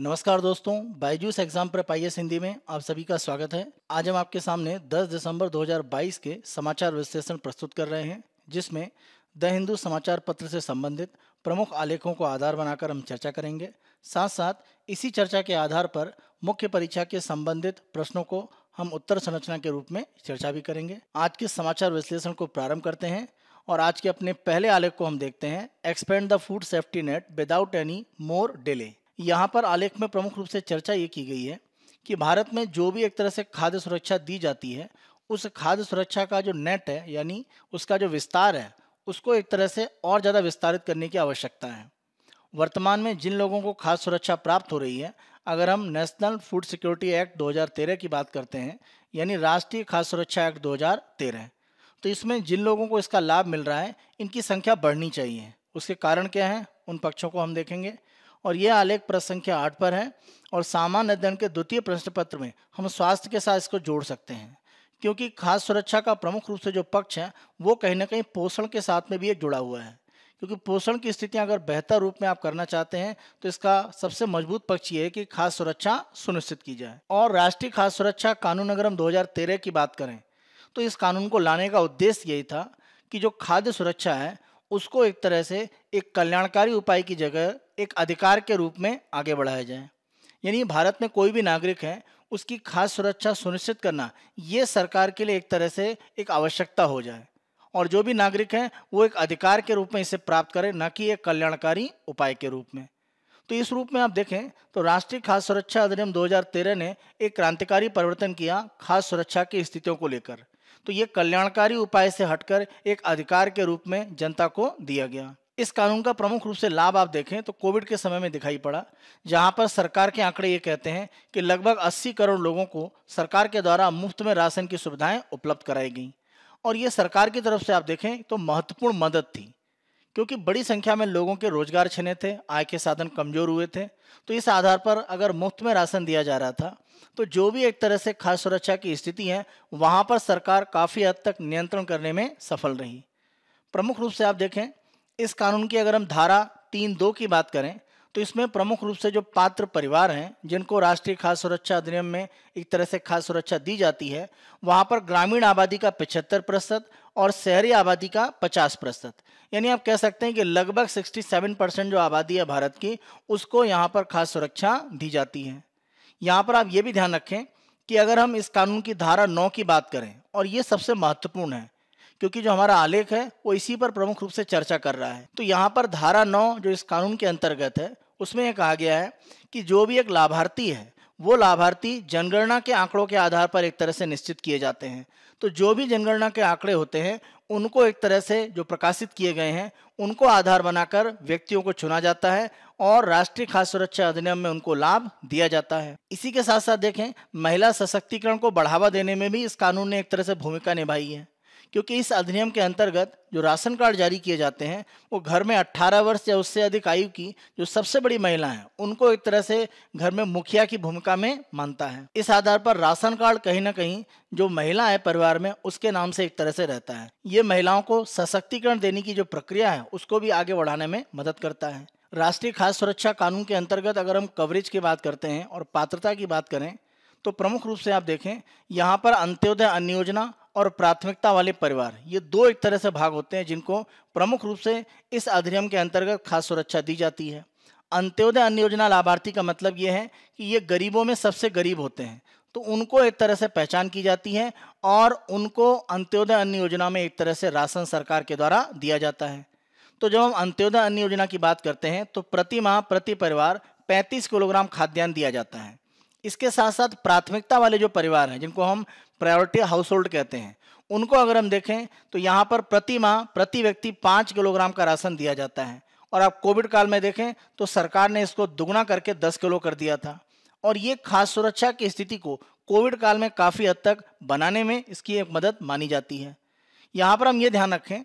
नमस्कार दोस्तों बायजूस एग्जाम पर पाइस हिंदी में आप सभी का स्वागत है आज हम आपके सामने 10 दिसंबर 2022 के समाचार विश्लेषण प्रस्तुत कर रहे हैं जिसमें द हिंदू समाचार पत्र से संबंधित प्रमुख आलेखों को आधार बनाकर हम चर्चा करेंगे साथ साथ इसी चर्चा के आधार पर मुख्य परीक्षा के संबंधित प्रश्नों को हम उत्तर संरचना के रूप में चर्चा भी करेंगे आज के समाचार विश्लेषण को प्रारंभ करते हैं और आज के अपने पहले आलेख को हम देखते हैं expand the food safety net without any more delay यहाँ पर आलेख में प्रमुख रूप से चर्चा ये की गई है कि भारत में जो भी एक तरह से खाद्य सुरक्षा दी जाती है उस खाद्य सुरक्षा का जो नेट है यानी उसका जो विस्तार है उसको एक तरह से और ज़्यादा विस्तारित करने की आवश्यकता है वर्तमान में जिन लोगों को खाद्य सुरक्षा प्राप्त हो रही है अगर हम नेशनल फूड सिक्योरिटी एक्ट 2013 की बात करते हैं यानी राष्ट्रीय खाद्य सुरक्षा एक्ट 2013 तो इसमें जिन लोगों को इसका लाभ मिल रहा है इनकी संख्या बढ़नी चाहिए उसके कारण क्या हैं उन पक्षों को हम देखेंगे और यह आलेख प्रश्न संख्या आठ पर है और सामान्य अध्ययन के द्वितीय प्रश्न पत्र में हम स्वास्थ्य के साथ इसको जोड़ सकते हैं क्योंकि खाद्य सुरक्षा का प्रमुख रूप से जो पक्ष है वो कहीं ना कहीं पोषण के साथ में भी एक जुड़ा हुआ है क्योंकि पोषण की स्थितियाँ अगर बेहतर रूप में आप करना चाहते हैं तो इसका सबसे मजबूत पक्ष ये है कि खाद्य सुरक्षा सुनिश्चित की जाए और राष्ट्रीय खाद्य सुरक्षा कानून अगर हम दो की बात करें तो इस कानून को लाने का उद्देश्य यही था कि जो खाद्य सुरक्षा है उसको एक तरह से एक कल्याणकारी उपाय की जगह एक अधिकार के रूप में आगे बढ़ाया जाए यानी भारत में कोई भी नागरिक है उसकी खास सुरक्षा सुनिश्चित करना ये सरकार के लिए एक तरह से एक आवश्यकता हो जाए और जो भी नागरिक हैं वो एक अधिकार के रूप में इसे प्राप्त करें न कि एक कल्याणकारी उपाय के रूप में तो इस रूप में आप देखें तो राष्ट्रीय खाद्य सुरक्षा अधिनियम 2013 ने एक क्रांतिकारी परिवर्तन किया खाद्य सुरक्षा की स्थितियों को लेकर तो ये कल्याणकारी उपाय से हटकर एक अधिकार के रूप में जनता को दिया गया इस कानून का प्रमुख रूप से लाभ आप देखें तो कोविड के समय में दिखाई पड़ा जहां पर सरकार के आंकड़े ये कहते हैं कि लगभग 80 करोड़ लोगों को सरकार के द्वारा मुफ्त में राशन की सुविधाएं उपलब्ध कराई गई और ये सरकार की तरफ से आप देखें तो महत्वपूर्ण मदद थी क्योंकि बड़ी संख्या में लोगों के रोजगार छिने थे आय के साधन कमजोर हुए थे तो इस आधार पर अगर मुफ्त में राशन दिया जा रहा था तो जो भी एक तरह से खाद्य सुरक्षा की स्थिति है वहां पर सरकार काफ़ी हद तक नियंत्रण करने में सफल रही प्रमुख रूप से आप देखें इस कानून की अगर हम धारा तीन दो की बात करें तो इसमें प्रमुख रूप से जो पात्र परिवार हैं जिनको राष्ट्रीय खाद्य सुरक्षा अधिनियम में एक तरह से खाद्य सुरक्षा दी जाती है वहाँ पर ग्रामीण आबादी का पिछहत्तर प्रतिशत और शहरी आबादी का पचास प्रतिशत यानी आप कह सकते हैं कि लगभग सिक्सटी सेवन परसेंट जो आबादी है भारत की उसको यहाँ पर खाद्य सुरक्षा दी जाती है यहाँ पर आप ये भी ध्यान रखें कि अगर हम इस कानून की धारा नौ की बात करें और ये सबसे महत्वपूर्ण है क्योंकि जो हमारा आलेख है वो इसी पर प्रमुख रूप से चर्चा कर रहा है तो यहाँ पर धारा नौ जो इस कानून के अंतर्गत है उसमें यह कहा गया है कि जो भी एक लाभार्थी है वो लाभार्थी जनगणना के आंकड़ों के आधार पर एक तरह से निश्चित किए जाते हैं तो जो भी जनगणना के आंकड़े होते हैं उनको एक तरह से जो प्रकाशित किए गए हैं उनको आधार बनाकर व्यक्तियों को चुना जाता है और राष्ट्रीय खाद्य सुरक्षा अधिनियम में उनको लाभ दिया जाता है इसी के साथ साथ देखें महिला सशक्तिकरण को बढ़ावा देने में भी इस कानून ने एक तरह से भूमिका निभाई है क्योंकि इस अधिनियम के अंतर्गत जो राशन कार्ड जारी किए जाते हैं वो घर में 18 वर्ष या उससे अधिक आयु की जो सबसे बड़ी महिला है उनको एक तरह से घर में मुखिया की भूमिका में मानता है इस आधार पर राशन कार्ड कहीं ना कहीं जो महिला है परिवार में उसके नाम से एक तरह से रहता है ये महिलाओं को सशक्तिकरण देने की जो प्रक्रिया है उसको भी आगे बढ़ाने में मदद करता है राष्ट्रीय खाद्य सुरक्षा कानून के अंतर्गत अगर हम कवरेज की बात करते हैं और पात्रता की बात करें तो प्रमुख रूप से आप देखें यहाँ पर अंत्योदय अन्य योजना और प्राथमिकता वाले परिवार ये दो एक तरह से भाग होते हैं जिनको प्रमुख रूप से इस अधिनियम के अंतर्गत खास सुरक्षा दी जाती है अंत्योदय अन्य योजना लाभार्थी का मतलब ये है कि ये गरीबों में सबसे गरीब होते हैं तो उनको एक तरह से पहचान की जाती है और उनको अंत्योदय अन्न योजना में एक तरह से राशन सरकार के द्वारा दिया जाता है तो जब हम अंत्योदय अन्न योजना की बात करते हैं तो प्रति माह प्रति परिवार 35 किलोग्राम खाद्यान्न दिया जाता है इसके साथ साथ प्राथमिकता वाले जो परिवार हैं जिनको हम प्रायोरिटी हाउस होल्ड कहते हैं उनको अगर हम देखें तो यहाँ पर प्रति माह प्रति व्यक्ति पाँच किलोग्राम का राशन दिया जाता है और आप कोविड काल में देखें तो सरकार ने इसको दुगना करके दस किलो कर दिया था और ये खास सुरक्षा की स्थिति को कोविड काल में काफ़ी हद तक बनाने में इसकी एक मदद मानी जाती है यहाँ पर हम ये ध्यान रखें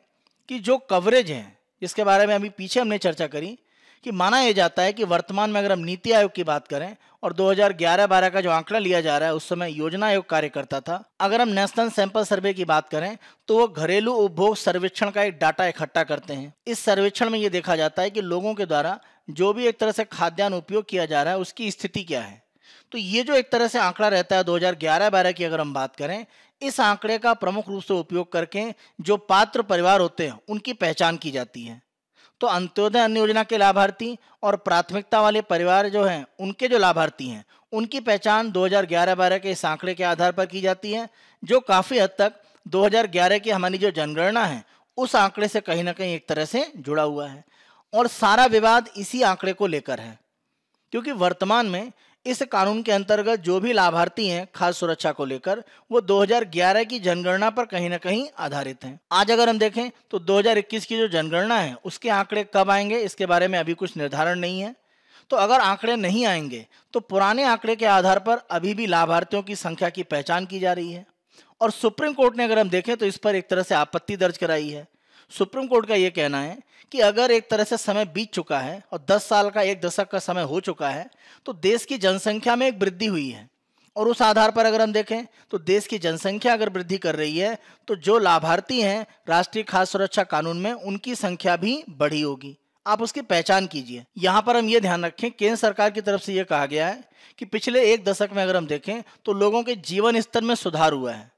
कि जो कवरेज है जिसके बारे में अभी पीछे हमने चर्चा करी कि माना यह जाता है कि वर्तमान में अगर हम नीति आयोग की बात करें और 2011-12 का जो आंकड़ा लिया जा रहा है उस समय योजना आयोग कार्य करता था अगर हम नेशनल सैंपल सर्वे की बात करें तो वो घरेलू उपभोग सर्वेक्षण का एक डाटा इकट्ठा करते हैं इस सर्वेक्षण में ये देखा जाता है कि लोगों के द्वारा जो भी एक तरह से खाद्यान्न उपयोग किया जा रहा है उसकी स्थिति क्या है तो ये जो एक तरह से आंकड़ा रहता है 2011-12 की अगर हम बात करें इस आंकड़े का प्रमुख रूप से उपयोग करके जो पात्र परिवार होते हैं उनकी पहचान की जाती है तो अंत्योदय अन्न योजना के लाभार्थी और प्राथमिकता वाले परिवार जो हैं उनके जो लाभार्थी हैं उनकी पहचान 2011-12 के इस आंकड़े के आधार पर की जाती है जो काफ़ी हद तक 2011 की हमारी जो जनगणना है उस आंकड़े से कहीं ना कहीं एक तरह से जुड़ा हुआ है और सारा विवाद इसी आंकड़े को लेकर है क्योंकि वर्तमान में इस कानून के अंतर्गत जो भी लाभार्थी हैं खाद्य सुरक्षा को लेकर वो 2011 की जनगणना पर कहीं ना कहीं आधारित हैं आज अगर हम देखें तो 2021 की जो जनगणना है उसके आंकड़े कब आएंगे इसके बारे में अभी कुछ निर्धारण नहीं है तो अगर आंकड़े नहीं आएंगे तो पुराने आंकड़े के आधार पर अभी भी लाभार्थियों की संख्या की पहचान की जा रही है और सुप्रीम कोर्ट ने अगर हम देखें तो इस पर एक तरह से आपत्ति दर्ज कराई है सुप्रीम कोर्ट का ये कहना है कि अगर एक तरह से समय बीत चुका है और 10 साल का एक दशक का समय हो चुका है तो देश की जनसंख्या में एक वृद्धि हुई है और उस आधार पर अगर हम देखें तो देश की जनसंख्या अगर वृद्धि कर रही है तो जो लाभार्थी हैं राष्ट्रीय खाद्य सुरक्षा कानून में उनकी संख्या भी बढ़ी होगी आप उसकी पहचान कीजिए यहाँ पर हम ये ध्यान रखें केंद्र सरकार की तरफ से ये कहा गया है कि पिछले एक दशक में अगर हम देखें तो लोगों के जीवन स्तर में सुधार हुआ है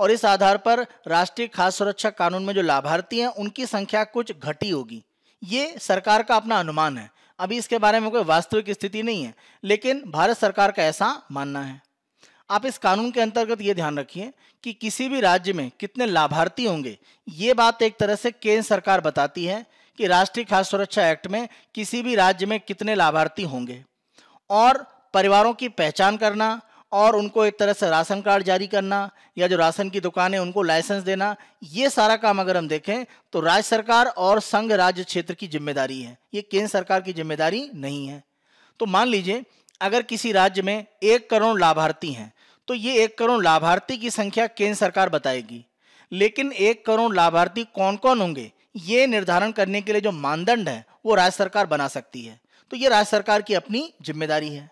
और इस आधार पर राष्ट्रीय खाद्य सुरक्षा कानून में जो लाभार्थी हैं उनकी संख्या कुछ घटी होगी ये सरकार का अपना अनुमान है अभी इसके बारे में कोई वास्तविक स्थिति नहीं है लेकिन भारत सरकार का ऐसा मानना है आप इस कानून के अंतर्गत ये ध्यान रखिए कि किसी भी राज्य में कितने लाभार्थी होंगे ये बात एक तरह से केंद्र सरकार बताती है कि राष्ट्रीय खाद्य सुरक्षा एक्ट में किसी भी राज्य में कितने लाभार्थी होंगे और परिवारों की पहचान करना और उनको एक तरह से राशन कार्ड जारी करना या जो राशन की दुकान है उनको लाइसेंस देना ये सारा काम अगर हम देखें तो राज्य सरकार और संघ राज्य क्षेत्र की जिम्मेदारी है ये केंद्र सरकार की जिम्मेदारी नहीं है तो मान लीजिए अगर किसी राज्य में एक करोड़ लाभार्थी हैं तो ये एक करोड़ लाभार्थी की संख्या केंद्र सरकार बताएगी लेकिन एक करोड़ लाभार्थी कौन कौन होंगे ये निर्धारण करने के लिए जो मानदंड है वो राज्य सरकार बना सकती है तो ये राज्य सरकार की अपनी जिम्मेदारी है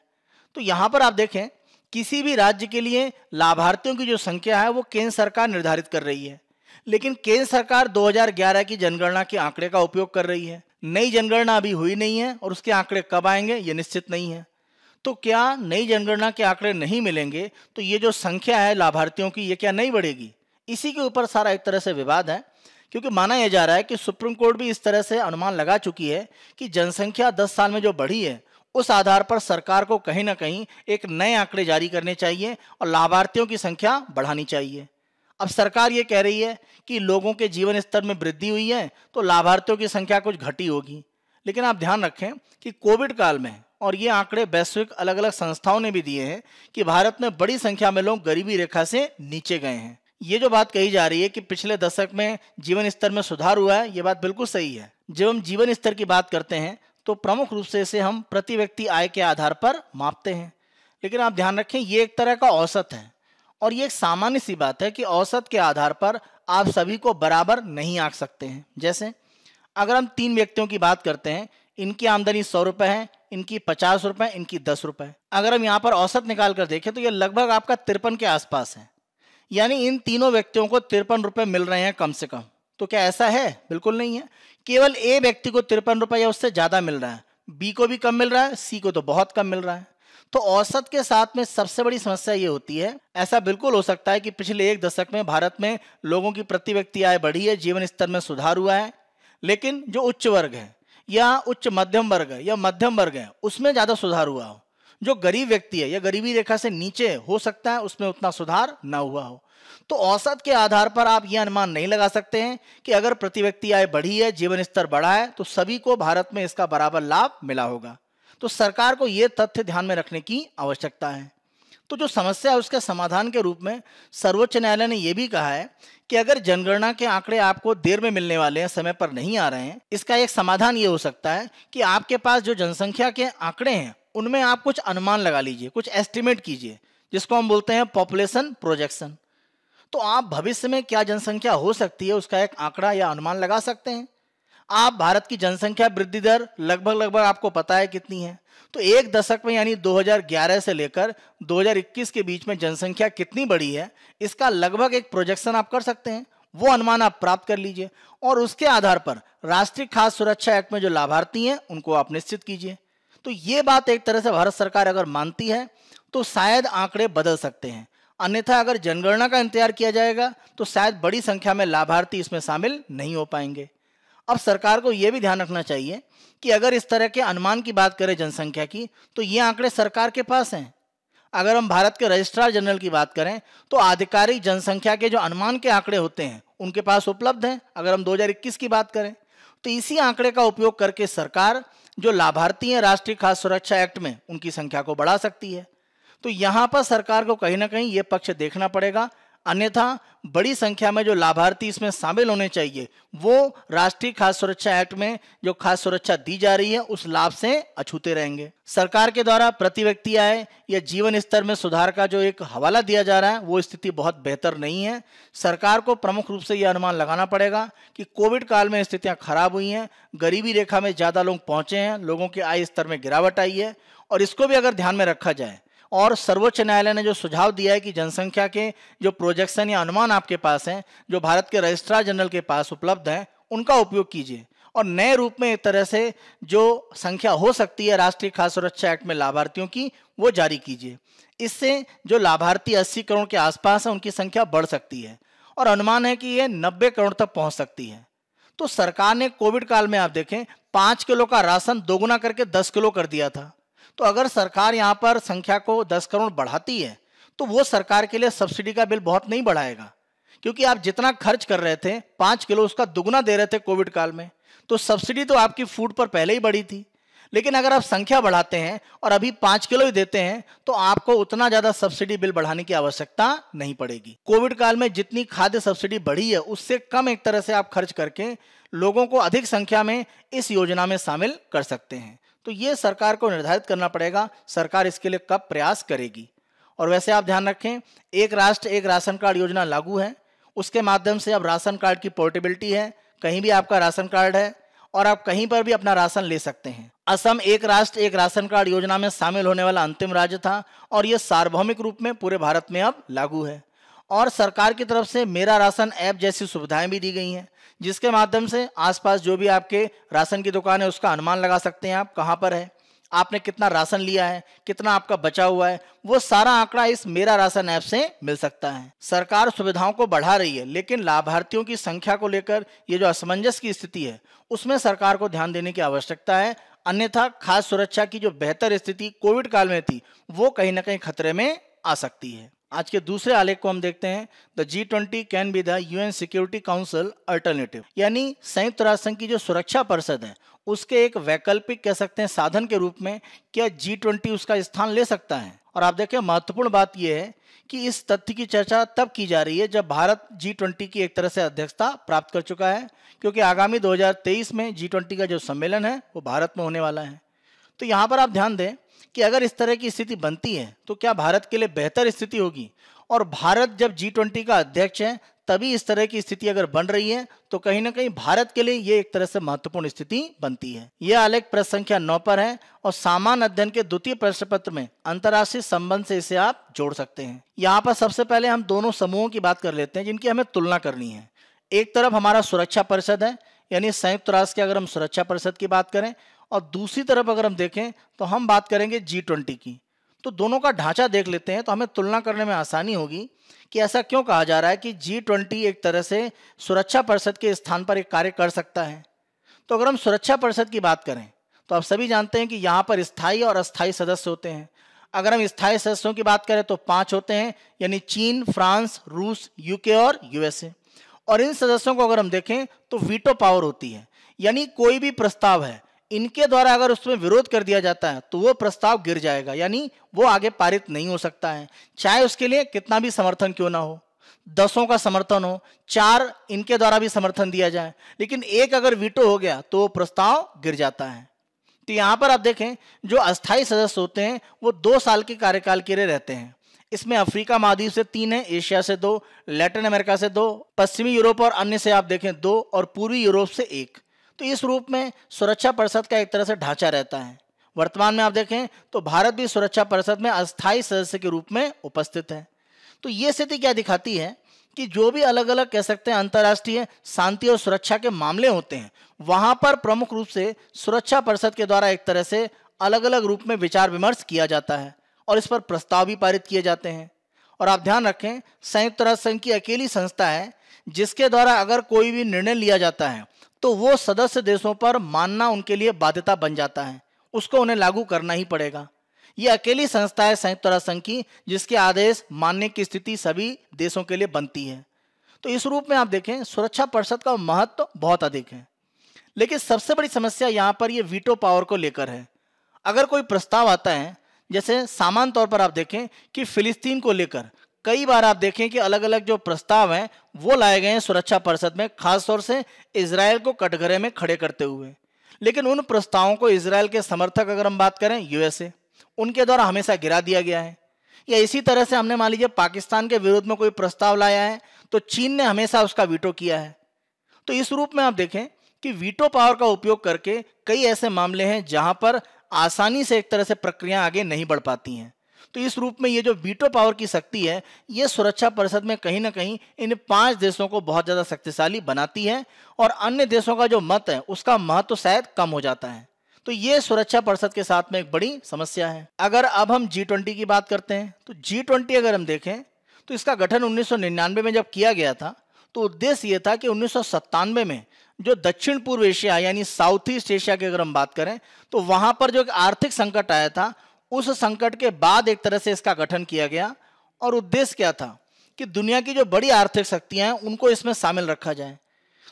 तो यहां पर आप देखें किसी भी राज्य के लिए लाभार्थियों की जो संख्या है वो केंद्र सरकार निर्धारित कर रही है लेकिन केंद्र सरकार 2011 की जनगणना के आंकड़े का उपयोग कर रही है नई जनगणना अभी हुई नहीं है और उसके आंकड़े कब आएंगे ये निश्चित नहीं है तो क्या नई जनगणना के आंकड़े नहीं मिलेंगे तो ये जो संख्या है लाभार्थियों की ये क्या नहीं बढ़ेगी इसी के ऊपर सारा एक तरह से विवाद है क्योंकि माना यह जा रहा है कि सुप्रीम कोर्ट भी इस तरह से अनुमान लगा चुकी है कि जनसंख्या दस साल में जो बढ़ी है उस आधार पर सरकार को कहीं ना कहीं एक नए आंकड़े जारी करने चाहिए और लाभार्थियों की संख्या बढ़ानी चाहिए अब सरकार ये कह रही है कि लोगों के जीवन स्तर में वृद्धि हुई है तो लाभार्थियों की संख्या कुछ घटी होगी लेकिन आप ध्यान रखें कि कोविड काल में और ये आंकड़े वैश्विक अलग अलग संस्थाओं ने भी दिए हैं कि भारत में बड़ी संख्या में लोग गरीबी रेखा से नीचे गए हैं ये जो बात कही जा रही है कि पिछले दशक में जीवन स्तर में सुधार हुआ है ये बात बिल्कुल सही है जब हम जीवन स्तर की बात करते हैं तो प्रमुख रूप से इसे हम प्रति व्यक्ति आय के आधार पर मापते हैं लेकिन आप ध्यान रखें ये एक तरह का औसत है और ये एक सामान्य सी बात है कि औसत के आधार पर आप सभी को बराबर नहीं आंक सकते हैं जैसे अगर हम तीन व्यक्तियों की बात करते हैं इनकी आमदनी सौ रुपए है इनकी पचास रुपए इनकी दस रुपए अगर हम यहाँ पर औसत निकाल कर देखें तो ये लगभग आपका तिरपन के आसपास है यानी इन तीनों व्यक्तियों को तिरपन रुपए मिल रहे हैं कम से कम तो क्या ऐसा है बिल्कुल नहीं है केवल ए व्यक्ति को तिरपन रुपए या उससे ज़्यादा मिल रहा है बी को भी कम मिल रहा है सी को तो बहुत कम मिल रहा है तो औसत के साथ में सबसे बड़ी समस्या ये होती है ऐसा बिल्कुल हो सकता है कि पिछले एक दशक में भारत में लोगों की प्रति व्यक्ति आय बढ़ी है जीवन स्तर में सुधार हुआ है लेकिन जो उच्च वर्ग है या उच्च मध्यम वर्ग है या मध्यम वर्ग है उसमें ज़्यादा सुधार हुआ हो जो गरीब व्यक्ति है या गरीबी रेखा से नीचे हो सकता है उसमें उतना सुधार ना हुआ हो तो औसत के आधार पर आप यह अनुमान नहीं लगा सकते हैं कि अगर प्रति व्यक्ति आय बढ़ी है जीवन स्तर बढ़ा है तो सभी को भारत में इसका बराबर लाभ मिला होगा तो सरकार को यह तथ्य ध्यान में रखने की आवश्यकता है तो जो समस्या है उसके समाधान के रूप में सर्वोच्च न्यायालय ने यह भी कहा है कि अगर जनगणना के आंकड़े आपको देर में मिलने वाले हैं समय पर नहीं आ रहे हैं इसका एक समाधान ये हो सकता है कि आपके पास जो जनसंख्या के आंकड़े हैं उनमें आप कुछ अनुमान लगा लीजिए कुछ एस्टिमेट कीजिए जिसको हम बोलते हैं पॉपुलेशन प्रोजेक्शन तो आप भविष्य में क्या जनसंख्या हो सकती है उसका एक आंकड़ा या अनुमान लगा सकते हैं आप भारत की जनसंख्या वृद्धि दर लगभग लगभग आपको पता है कितनी है तो एक दशक में यानी 2011 से लेकर 2021 के बीच में जनसंख्या कितनी बढ़ी है इसका लगभग एक प्रोजेक्शन आप कर सकते हैं वो अनुमान आप प्राप्त कर लीजिए और उसके आधार पर राष्ट्रीय खाद्य सुरक्षा एक्ट में जो लाभार्थी हैं उनको आप निश्चित कीजिए तो ये बात एक तरह से भारत सरकार अगर मानती है तो शायद आंकड़े बदल सकते हैं अन्यथा अगर जनगणना का इंतजार किया जाएगा तो शायद बड़ी संख्या में लाभार्थी इसमें शामिल नहीं हो पाएंगे अब सरकार को यह भी ध्यान रखना चाहिए कि अगर इस तरह के अनुमान की बात करें जनसंख्या की तो ये आंकड़े सरकार के पास हैं अगर हम भारत के रजिस्ट्रार जनरल की बात करें तो आधिकारिक जनसंख्या के जो अनुमान के आंकड़े होते हैं उनके पास उपलब्ध हैं अगर हम 2021 की बात करें तो इसी आंकड़े का उपयोग करके सरकार जो लाभार्थी हैं राष्ट्रीय खाद्य सुरक्षा एक्ट में उनकी संख्या को बढ़ा सकती है तो यहां पर सरकार को कहीं ना कहीं ये पक्ष देखना पड़ेगा अन्यथा बड़ी संख्या में जो लाभार्थी इसमें शामिल होने चाहिए वो राष्ट्रीय खाद्य सुरक्षा एक्ट में जो खाद्य सुरक्षा दी जा रही है उस लाभ से अछूते रहेंगे सरकार के द्वारा प्रति व्यक्ति आय या जीवन स्तर में सुधार का जो एक हवाला दिया जा रहा है वो स्थिति बहुत बेहतर नहीं है सरकार को प्रमुख रूप से यह अनुमान लगाना पड़ेगा कि कोविड काल में स्थितियां खराब हुई हैं गरीबी रेखा में ज़्यादा लोग पहुंचे हैं लोगों के आय स्तर में गिरावट आई है और इसको भी अगर ध्यान में रखा जाए और सर्वोच्च न्यायालय ने जो सुझाव दिया है कि जनसंख्या के जो प्रोजेक्शन या अनुमान आपके पास हैं जो भारत के रजिस्ट्रार जनरल के पास उपलब्ध हैं उनका उपयोग कीजिए और नए रूप में एक तरह से जो संख्या हो सकती है राष्ट्रीय खाद्य सुरक्षा एक्ट में लाभार्थियों की वो जारी कीजिए इससे जो लाभार्थी अस्सी करोड़ के आसपास है उनकी संख्या बढ़ सकती है और अनुमान है कि ये नब्बे करोड़ तक पहुंच सकती है तो सरकार ने कोविड काल में आप देखें पाँच किलो का राशन दोगुना करके दस किलो कर दिया था तो अगर सरकार यहाँ पर संख्या को दस करोड़ बढ़ाती है तो वो सरकार के लिए सब्सिडी का बिल बहुत नहीं बढ़ाएगा क्योंकि आप जितना खर्च कर रहे थे पाँच किलो उसका दुगना दे रहे थे कोविड काल में तो सब्सिडी तो आपकी फूड पर पहले ही बढ़ी थी लेकिन अगर आप संख्या बढ़ाते हैं और अभी पाँच किलो ही देते हैं तो आपको उतना ज़्यादा सब्सिडी बिल बढ़ाने की आवश्यकता नहीं पड़ेगी कोविड काल में जितनी खाद्य सब्सिडी बढ़ी है उससे कम एक तरह से आप खर्च करके लोगों को अधिक संख्या में इस योजना में शामिल कर सकते हैं तो ये सरकार को निर्धारित करना पड़ेगा सरकार इसके लिए कब प्रयास करेगी और वैसे आप ध्यान रखें एक राष्ट्र एक राशन कार्ड योजना लागू है उसके माध्यम से अब राशन कार्ड की पोर्टेबिलिटी है कहीं भी आपका राशन कार्ड है और आप कहीं पर भी अपना राशन ले सकते हैं असम एक राष्ट्र एक राशन कार्ड योजना में शामिल होने वाला अंतिम राज्य था और यह सार्वभौमिक रूप में पूरे भारत में अब लागू है और सरकार की तरफ से मेरा राशन ऐप जैसी सुविधाएं भी दी गई हैं जिसके माध्यम से आसपास जो भी आपके राशन की दुकान है उसका अनुमान लगा सकते हैं आप कहाँ पर है आपने कितना राशन लिया है कितना आपका बचा हुआ है वो सारा आंकड़ा इस मेरा राशन ऐप से मिल सकता है सरकार सुविधाओं को बढ़ा रही है लेकिन लाभार्थियों की संख्या को लेकर ये जो असमंजस की स्थिति है उसमें सरकार को ध्यान देने की आवश्यकता है अन्यथा खाद्य सुरक्षा की जो बेहतर स्थिति कोविड काल में थी वो कहीं ना कहीं खतरे में आ सकती है आज के दूसरे आलेख को हम देखते हैं the G twenty can be the UN security council alternative यानी संयुक्त राष्ट्र संघ की जो सुरक्षा परिषद है उसके एक वैकल्पिक कह सकते हैं साधन के रूप में क्या जी ट्वेंटी उसका स्थान ले सकता है और आप देखें महत्वपूर्ण बात यह है कि इस तथ्य की चर्चा तब की जा रही है जब भारत जी ट्वेंटी की एक तरह से अध्यक्षता प्राप्त कर चुका है क्योंकि आगामी 2023 में जी ट्वेंटी का जो सम्मेलन है वो भारत में होने वाला है तो यहां पर आप ध्यान दें कि अगर इस तरह की स्थिति बनती है तो क्या भारत के लिए बेहतर स्थिति होगी और भारत जब जी ट्वेंटी का अध्यक्ष है तभी इस तरह की स्थिति अगर बन रही है तो कहीं ना कहीं भारत के लिए ये एक तरह से महत्वपूर्ण स्थिति बनती है यह आलेख प्रश्न संख्या नौ पर है और सामान्य अध्ययन के द्वितीय प्रश्न पत्र में अंतर्राष्ट्रीय संबंध से इसे आप जोड़ सकते हैं यहाँ पर सबसे पहले हम दोनों समूहों की बात कर लेते हैं जिनकी हमें तुलना करनी है एक तरफ हमारा सुरक्षा परिषद है यानी संयुक्त राष्ट्र के अगर हम सुरक्षा परिषद की बात करें और दूसरी तरफ अगर हम देखें तो हम बात करेंगे जी ट्वेंटी की तो दोनों का ढांचा देख लेते हैं तो हमें तुलना करने में आसानी होगी कि ऐसा क्यों कहा जा रहा है कि जी ट्वेंटी एक तरह से सुरक्षा परिषद के स्थान पर एक कार्य कर सकता है तो अगर हम सुरक्षा परिषद की बात करें तो आप सभी जानते हैं कि यहाँ पर स्थायी और अस्थायी सदस्य होते हैं अगर हम स्थायी सदस्यों की बात करें तो पांच होते हैं यानी चीन फ्रांस रूस यूके और यूएसए और इन सदस्यों को अगर हम देखें तो वीटो पावर होती है यानी कोई भी प्रस्ताव है इनके द्वारा अगर उसमें विरोध कर दिया जाता है तो वो प्रस्ताव गिर जाएगा यानी वो आगे पारित नहीं हो सकता है चाहे उसके लिए कितना भी समर्थन क्यों ना हो दसों का समर्थन हो चार इनके द्वारा भी समर्थन दिया जाए लेकिन एक अगर वीटो हो गया तो वो प्रस्ताव गिर जाता है तो यहां पर आप देखें जो अस्थायी सदस्य होते हैं वो दो साल के कार्यकाल के लिए रहते हैं इसमें अफ्रीका महाद्वीप से तीन है एशिया से दो लैटिन अमेरिका से दो पश्चिमी यूरोप और अन्य से आप देखें दो और पूर्वी यूरोप से एक तो इस रूप में सुरक्षा परिषद का एक तरह से ढांचा रहता है वर्तमान में आप देखें तो भारत भी सुरक्षा परिषद में अस्थायी सदस्य के रूप में उपस्थित है तो ये स्थिति क्या दिखाती है कि जो भी अलग अलग कह सकते हैं अंतर्राष्ट्रीय शांति और सुरक्षा के मामले होते हैं वहां पर प्रमुख रूप से सुरक्षा परिषद के द्वारा एक तरह से अलग अलग रूप में विचार विमर्श किया जाता है और इस पर प्रस्ताव भी पारित किए जाते हैं और आप ध्यान रखें संयुक्त राष्ट्र संघ की अकेली संस्था है जिसके द्वारा अगर कोई भी निर्णय लिया जाता है तो वो सदस्य देशों पर मानना उनके लिए बाध्यता बन जाता है उसको उन्हें लागू करना ही पड़ेगा ये अकेली संस्था है संयुक्त राष्ट्र संघ की जिसके आदेश मानने की स्थिति सभी देशों के लिए बनती है तो इस रूप में आप देखें सुरक्षा परिषद का महत्व तो बहुत अधिक है लेकिन सबसे बड़ी समस्या यहाँ पर यह वीटो पावर को लेकर है अगर कोई प्रस्ताव आता है जैसे सामान्य तौर पर आप देखें कि फिलिस्तीन को लेकर कई बार आप देखें कि अलग अलग जो प्रस्ताव हैं वो लाए गए हैं सुरक्षा परिषद में खासतौर से इसराइल को कटघरे में खड़े करते हुए लेकिन उन प्रस्तावों को इसराइल के समर्थक अगर हम बात करें यूएसए उनके द्वारा हमेशा गिरा दिया गया है या इसी तरह से हमने मान लीजिए पाकिस्तान के विरोध में कोई प्रस्ताव लाया है तो चीन ने हमेशा उसका वीटो किया है तो इस रूप में आप देखें कि वीटो पावर का उपयोग करके कई ऐसे मामले हैं जहां पर आसानी से एक तरह से प्रक्रिया आगे नहीं बढ़ पाती हैं तो इस रूप में ये जो बीटो पावर की शक्ति है ये सुरक्षा परिषद में कहीं ना कहीं इन पांच देशों को बहुत ज़्यादा शक्तिशाली बनाती है और अन्य देशों का जो मत है उसका महत्व तो शायद कम हो जाता है तो ये सुरक्षा परिषद के साथ में एक बड़ी समस्या है अगर अब हम जी ट्वेंटी की बात करते हैं तो जी ट्वेंटी अगर हम देखें तो इसका गठन उन्नीस में जब किया गया था तो उद्देश्य ये था कि उन्नीस में जो दक्षिण पूर्व एशिया यानी साउथ ईस्ट एशिया की अगर हम बात करें तो वहां पर जो एक आर्थिक संकट आया था उस संकट के बाद एक तरह से इसका गठन किया गया और उद्देश्य क्या था कि दुनिया की जो बड़ी आर्थिक शक्तियां हैं उनको इसमें शामिल रखा जाए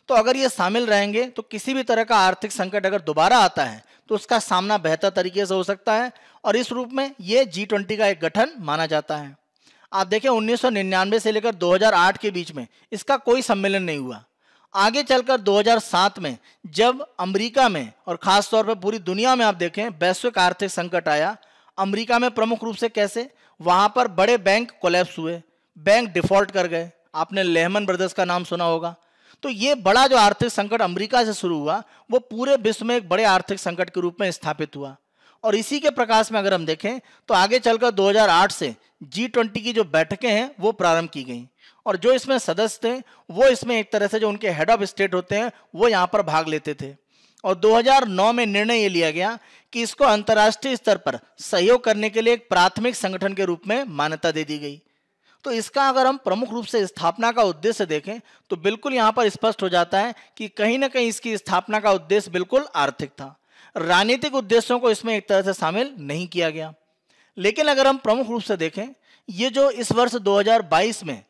तो अगर ये शामिल रहेंगे तो किसी भी तरह का आर्थिक संकट अगर दोबारा आता है तो उसका सामना बेहतर तरीके से हो सकता है और इस रूप में ये जी ट्वेंटी का एक गठन माना जाता है आप देखें निन्यानवे से लेकर 2008 के बीच में इसका कोई सम्मेलन नहीं हुआ आगे चलकर 2007 में जब अमेरिका में और खासतौर पर पूरी दुनिया में आप देखें वैश्विक आर्थिक संकट आया अमेरिका में प्रमुख रूप से कैसे वहां पर बड़े बैंक कोलेप्स हुए बैंक डिफॉल्ट कर गए आपने लेहमन ब्रदर्स का नाम सुना होगा तो ये बड़ा जो आर्थिक संकट अमेरिका से शुरू हुआ वो पूरे विश्व में एक बड़े आर्थिक संकट के रूप में स्थापित हुआ और इसी के प्रकाश में अगर हम देखें तो आगे चलकर 2008 से जी ट्वेंटी की जो बैठकें हैं वो प्रारंभ की गई और जो इसमें सदस्य थे वो इसमें एक तरह से जो उनके हेड ऑफ स्टेट होते हैं वो यहां पर भाग लेते थे और 2009 में निर्णय ये लिया गया कि इसको अंतर्राष्ट्रीय स्तर पर सहयोग करने के लिए एक प्राथमिक संगठन के रूप में मान्यता दे दी गई तो इसका अगर हम प्रमुख रूप से स्थापना का उद्देश्य देखें तो बिल्कुल यहाँ पर स्पष्ट हो जाता है कि कहीं ना कहीं इसकी स्थापना का उद्देश्य बिल्कुल आर्थिक था राजनीतिक उद्देश्यों को इसमें एक तरह से शामिल नहीं किया गया लेकिन अगर हम प्रमुख रूप से देखें ये जो इस वर्ष 2022 में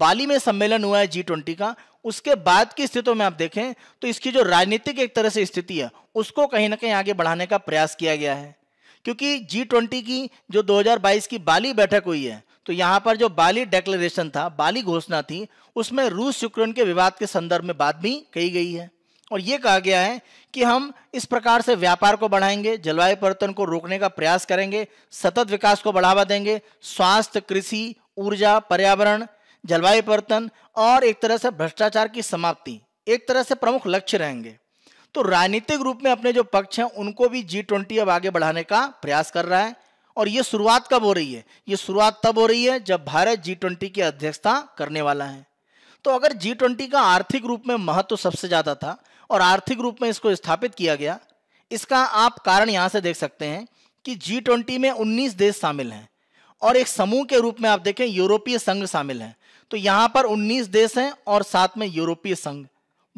बाली में सम्मेलन हुआ है जी ट्वेंटी का उसके बाद की स्थितियों में आप देखें तो इसकी जो राजनीतिक एक तरह से स्थिति है उसको कहीं ना कहीं आगे बढ़ाने का प्रयास किया गया है क्योंकि जी ट्वेंटी की जो 2022 की बाली बैठक हुई है तो यहां पर जो बाली डेक्लेरेशन था बाली घोषणा थी उसमें रूस यूक्रेन के विवाद के संदर्भ में बात भी कही गई है और ये कहा गया है कि हम इस प्रकार से व्यापार को बढ़ाएंगे जलवायु परिवर्तन को रोकने का प्रयास करेंगे सतत विकास को बढ़ावा देंगे स्वास्थ्य कृषि ऊर्जा पर्यावरण जलवायु परिवर्तन और एक तरह से भ्रष्टाचार की समाप्ति एक तरह से प्रमुख लक्ष्य रहेंगे तो राजनीतिक रूप में अपने जो पक्ष हैं उनको भी जी ट्वेंटी अब आगे बढ़ाने का प्रयास कर रहा है और ये शुरुआत कब हो रही है ये शुरुआत तब हो रही है जब भारत जी ट्वेंटी की अध्यक्षता करने वाला है तो अगर जी ट्वेंटी का आर्थिक रूप में महत्व तो सबसे ज़्यादा था और आर्थिक रूप में इसको स्थापित किया गया इसका आप कारण यहाँ से देख सकते हैं कि जी ट्वेंटी में उन्नीस देश शामिल हैं और एक समूह के रूप में आप देखें यूरोपीय संघ शामिल हैं तो यहां पर 19 देश हैं और साथ में यूरोपीय संघ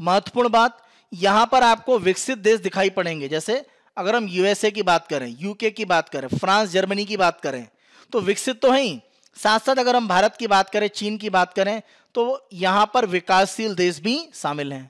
महत्वपूर्ण बात यहां पर आपको विकसित देश दिखाई पड़ेंगे जैसे अगर हम यूएसए की बात करें यूके की बात करें फ्रांस जर्मनी की बात करें तो विकसित तो है ही साथ साथ अगर हम भारत की बात करें चीन की बात करें तो यहां पर विकासशील देश भी शामिल हैं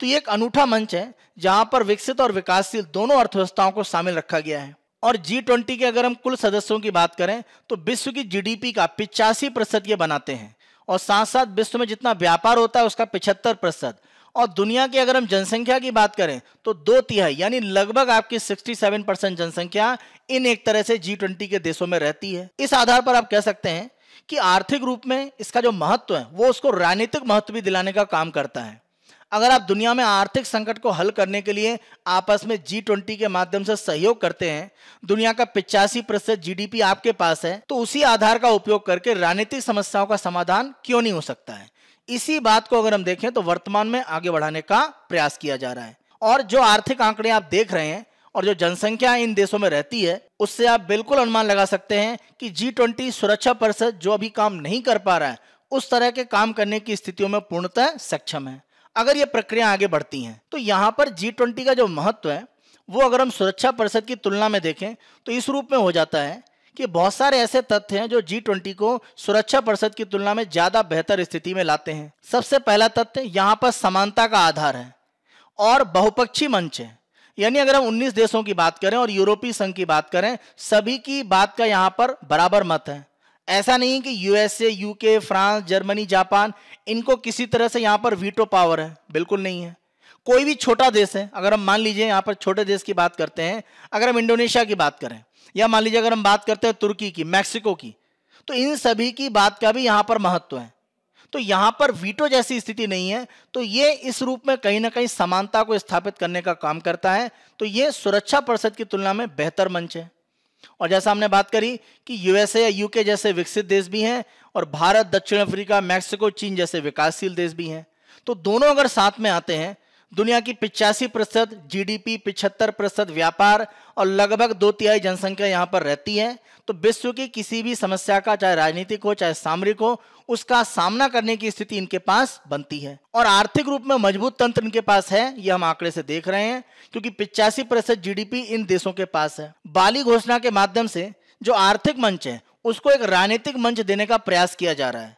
तो ये एक अनूठा मंच है जहां पर विकसित और विकासशील दोनों अर्थव्यवस्थाओं को शामिल रखा गया है और जी ट्वेंटी के अगर हम कुल सदस्यों की बात करें तो विश्व की जीडीपी का पिचासी प्रतिशत ये बनाते हैं और साथ साथ विश्व में जितना व्यापार होता है उसका पिछहत्तर प्रतिशत और दुनिया की अगर हम जनसंख्या की बात करें तो दो तिहाई यानी लगभग आपकी 67 परसेंट जनसंख्या इन एक तरह से जी ट्वेंटी के देशों में रहती है इस आधार पर आप कह सकते हैं कि आर्थिक रूप में इसका जो महत्व है वो उसको राजनीतिक महत्व भी दिलाने का काम करता है अगर आप दुनिया में आर्थिक संकट को हल करने के लिए आपस में जी ट्वेंटी के माध्यम से सहयोग करते हैं दुनिया का पिचासी प्रतिशत जीडीपी आपके पास है तो उसी आधार का उपयोग करके राजनीतिक समस्याओं का समाधान क्यों नहीं हो सकता है इसी बात को अगर हम देखें तो वर्तमान में आगे बढ़ाने का प्रयास किया जा रहा है और जो आर्थिक आंकड़े आप देख रहे हैं और जो जनसंख्या इन देशों में रहती है उससे आप बिल्कुल अनुमान लगा सकते हैं कि जी ट्वेंटी सुरक्षा परिषद जो अभी काम नहीं कर पा रहा है उस तरह के काम करने की स्थितियों में पूर्णतः सक्षम है अगर ये प्रक्रिया आगे बढ़ती हैं तो यहाँ पर जी ट्वेंटी का जो महत्व है वो अगर हम सुरक्षा परिषद की तुलना में देखें तो इस रूप में हो जाता है कि बहुत सारे ऐसे तथ्य हैं जो जी ट्वेंटी को सुरक्षा परिषद की तुलना में ज़्यादा बेहतर स्थिति में लाते हैं सबसे पहला तथ्य यहाँ पर समानता का आधार है और बहुपक्षी मंच है यानी अगर हम 19 देशों की बात करें और यूरोपीय संघ की बात करें सभी की बात का यहाँ पर बराबर मत है ऐसा नहीं कि USA UK France Germany Japan इनको किसी तरह से यहां पर वीटो पावर है बिल्कुल नहीं है कोई भी छोटा देश है अगर हम मान लीजिए यहां पर छोटे देश की बात करते हैं अगर हम इंडोनेशिया की बात करें या मान लीजिए अगर हम बात करते हैं तुर्की की मैक्सिको की तो इन सभी की बात का भी यहां पर महत्व है तो यहां पर वीटो जैसी स्थिति नहीं है तो ये इस रूप में कहीं ना कहीं समानता को स्थापित करने का काम करता है तो ये सुरक्षा परिषद की तुलना में बेहतर मंच है और जैसा हमने बात करी कि यूएसए या यूके जैसे विकसित देश भी हैं और भारत दक्षिण अफ्रीका मैक्सिको चीन जैसे विकासशील देश भी हैं तो दोनों अगर साथ में आते हैं दुनिया की पिचासी प्रतिशत जीडीपी पिछहत्तर प्रतिशत व्यापार और लगभग दो तिहाई जनसंख्या यहाँ पर रहती है तो विश्व की किसी भी समस्या का चाहे राजनीतिक हो चाहे सामरिक हो उसका सामना करने की स्थिति इनके पास बनती है और आर्थिक रूप में मजबूत तंत्र इनके पास है ये हम आंकड़े से देख रहे हैं क्योंकि पिचासी प्रतिशत जीडीपी इन देशों के पास है बाली घोषणा के माध्यम से जो आर्थिक मंच है उसको एक राजनीतिक मंच देने का प्रयास किया जा रहा है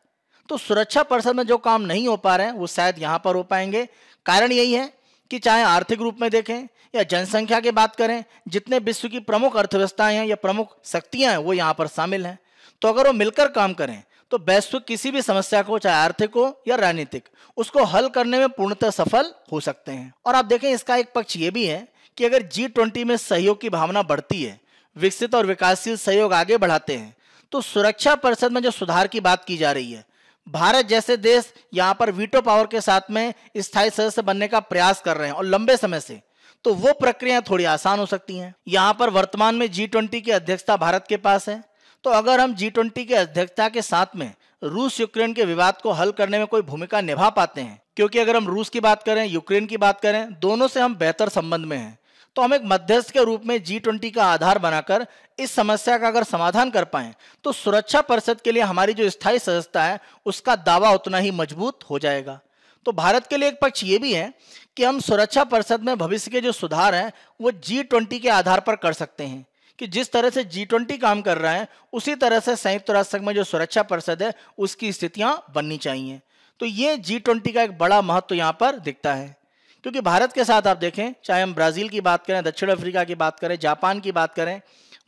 तो सुरक्षा परिषद में जो काम नहीं हो पा रहे हैं वो शायद यहाँ पर हो पाएंगे कारण यही है कि चाहे आर्थिक रूप में देखें या जनसंख्या की बात करें जितने विश्व की प्रमुख अर्थव्यवस्थाएं हैं या प्रमुख शक्तियां हैं वो यहां पर शामिल हैं तो अगर वो मिलकर काम करें तो वैश्विक किसी भी समस्या को चाहे आर्थिक हो या राजनीतिक उसको हल करने में पूर्णतः सफल हो सकते हैं और आप देखें इसका एक पक्ष ये भी है कि अगर जी ट्वेंटी में सहयोग की भावना बढ़ती है विकसित और विकासशील सहयोग आगे बढ़ाते हैं तो सुरक्षा परिषद में जो सुधार की बात की जा रही है भारत जैसे देश यहाँ पर वीटो पावर के साथ में स्थायी सदस्य बनने का प्रयास कर रहे हैं और लंबे समय से तो वो प्रक्रियाएं थोड़ी आसान हो सकती हैं यहाँ पर वर्तमान में जी ट्वेंटी की अध्यक्षता भारत के पास है तो अगर हम जी ट्वेंटी की अध्यक्षता के साथ में रूस यूक्रेन के विवाद को हल करने में कोई भूमिका निभा पाते हैं क्योंकि अगर हम रूस की बात करें यूक्रेन की बात करें दोनों से हम बेहतर संबंध में हैं तो हम एक मध्यस्थ के रूप में जी ट्वेंटी का आधार बनाकर इस समस्या का अगर समाधान कर पाए तो सुरक्षा परिषद के लिए हमारी जो स्थायी सदस्यता है उसका दावा उतना ही मजबूत हो जाएगा तो भारत के लिए एक पक्ष ये भी है कि हम सुरक्षा परिषद में भविष्य के जो सुधार हैं वो जी ट्वेंटी के आधार पर कर सकते हैं कि जिस तरह से जी ट्वेंटी काम कर रहा है उसी तरह से संयुक्त राष्ट्र संघ में जो सुरक्षा परिषद है उसकी स्थितियां बननी चाहिए तो ये जी ट्वेंटी का एक बड़ा महत्व तो यहाँ पर दिखता है क्योंकि भारत के साथ आप देखें चाहे हम ब्राजील की बात करें दक्षिण अफ्रीका की बात करें जापान की बात करें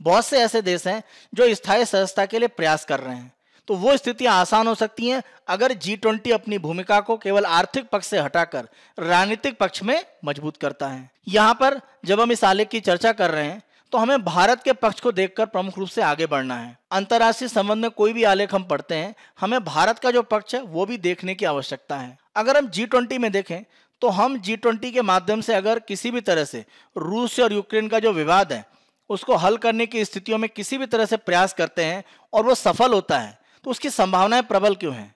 बहुत से ऐसे देश हैं जो स्थायी सहजता के लिए प्रयास कर रहे हैं तो वो स्थितियां आसान हो सकती हैं अगर जी ट्वेंटी अपनी भूमिका को केवल आर्थिक पक्ष से हटाकर राजनीतिक पक्ष में मजबूत करता है यहां पर जब हम इस आलेख की चर्चा कर रहे हैं तो हमें भारत के पक्ष को देखकर प्रमुख रूप से आगे बढ़ना है अंतर्राष्ट्रीय संबंध में कोई भी आलेख हम पढ़ते हैं हमें भारत का जो पक्ष है वो भी देखने की आवश्यकता है अगर हम जी ट्वेंटी में देखें तो हम जी ट्वेंटी के माध्यम से अगर किसी भी तरह से रूस और यूक्रेन का जो विवाद है उसको हल करने की स्थितियों में किसी भी तरह से प्रयास करते हैं और वो सफल होता है तो उसकी संभावनाएं प्रबल क्यों हैं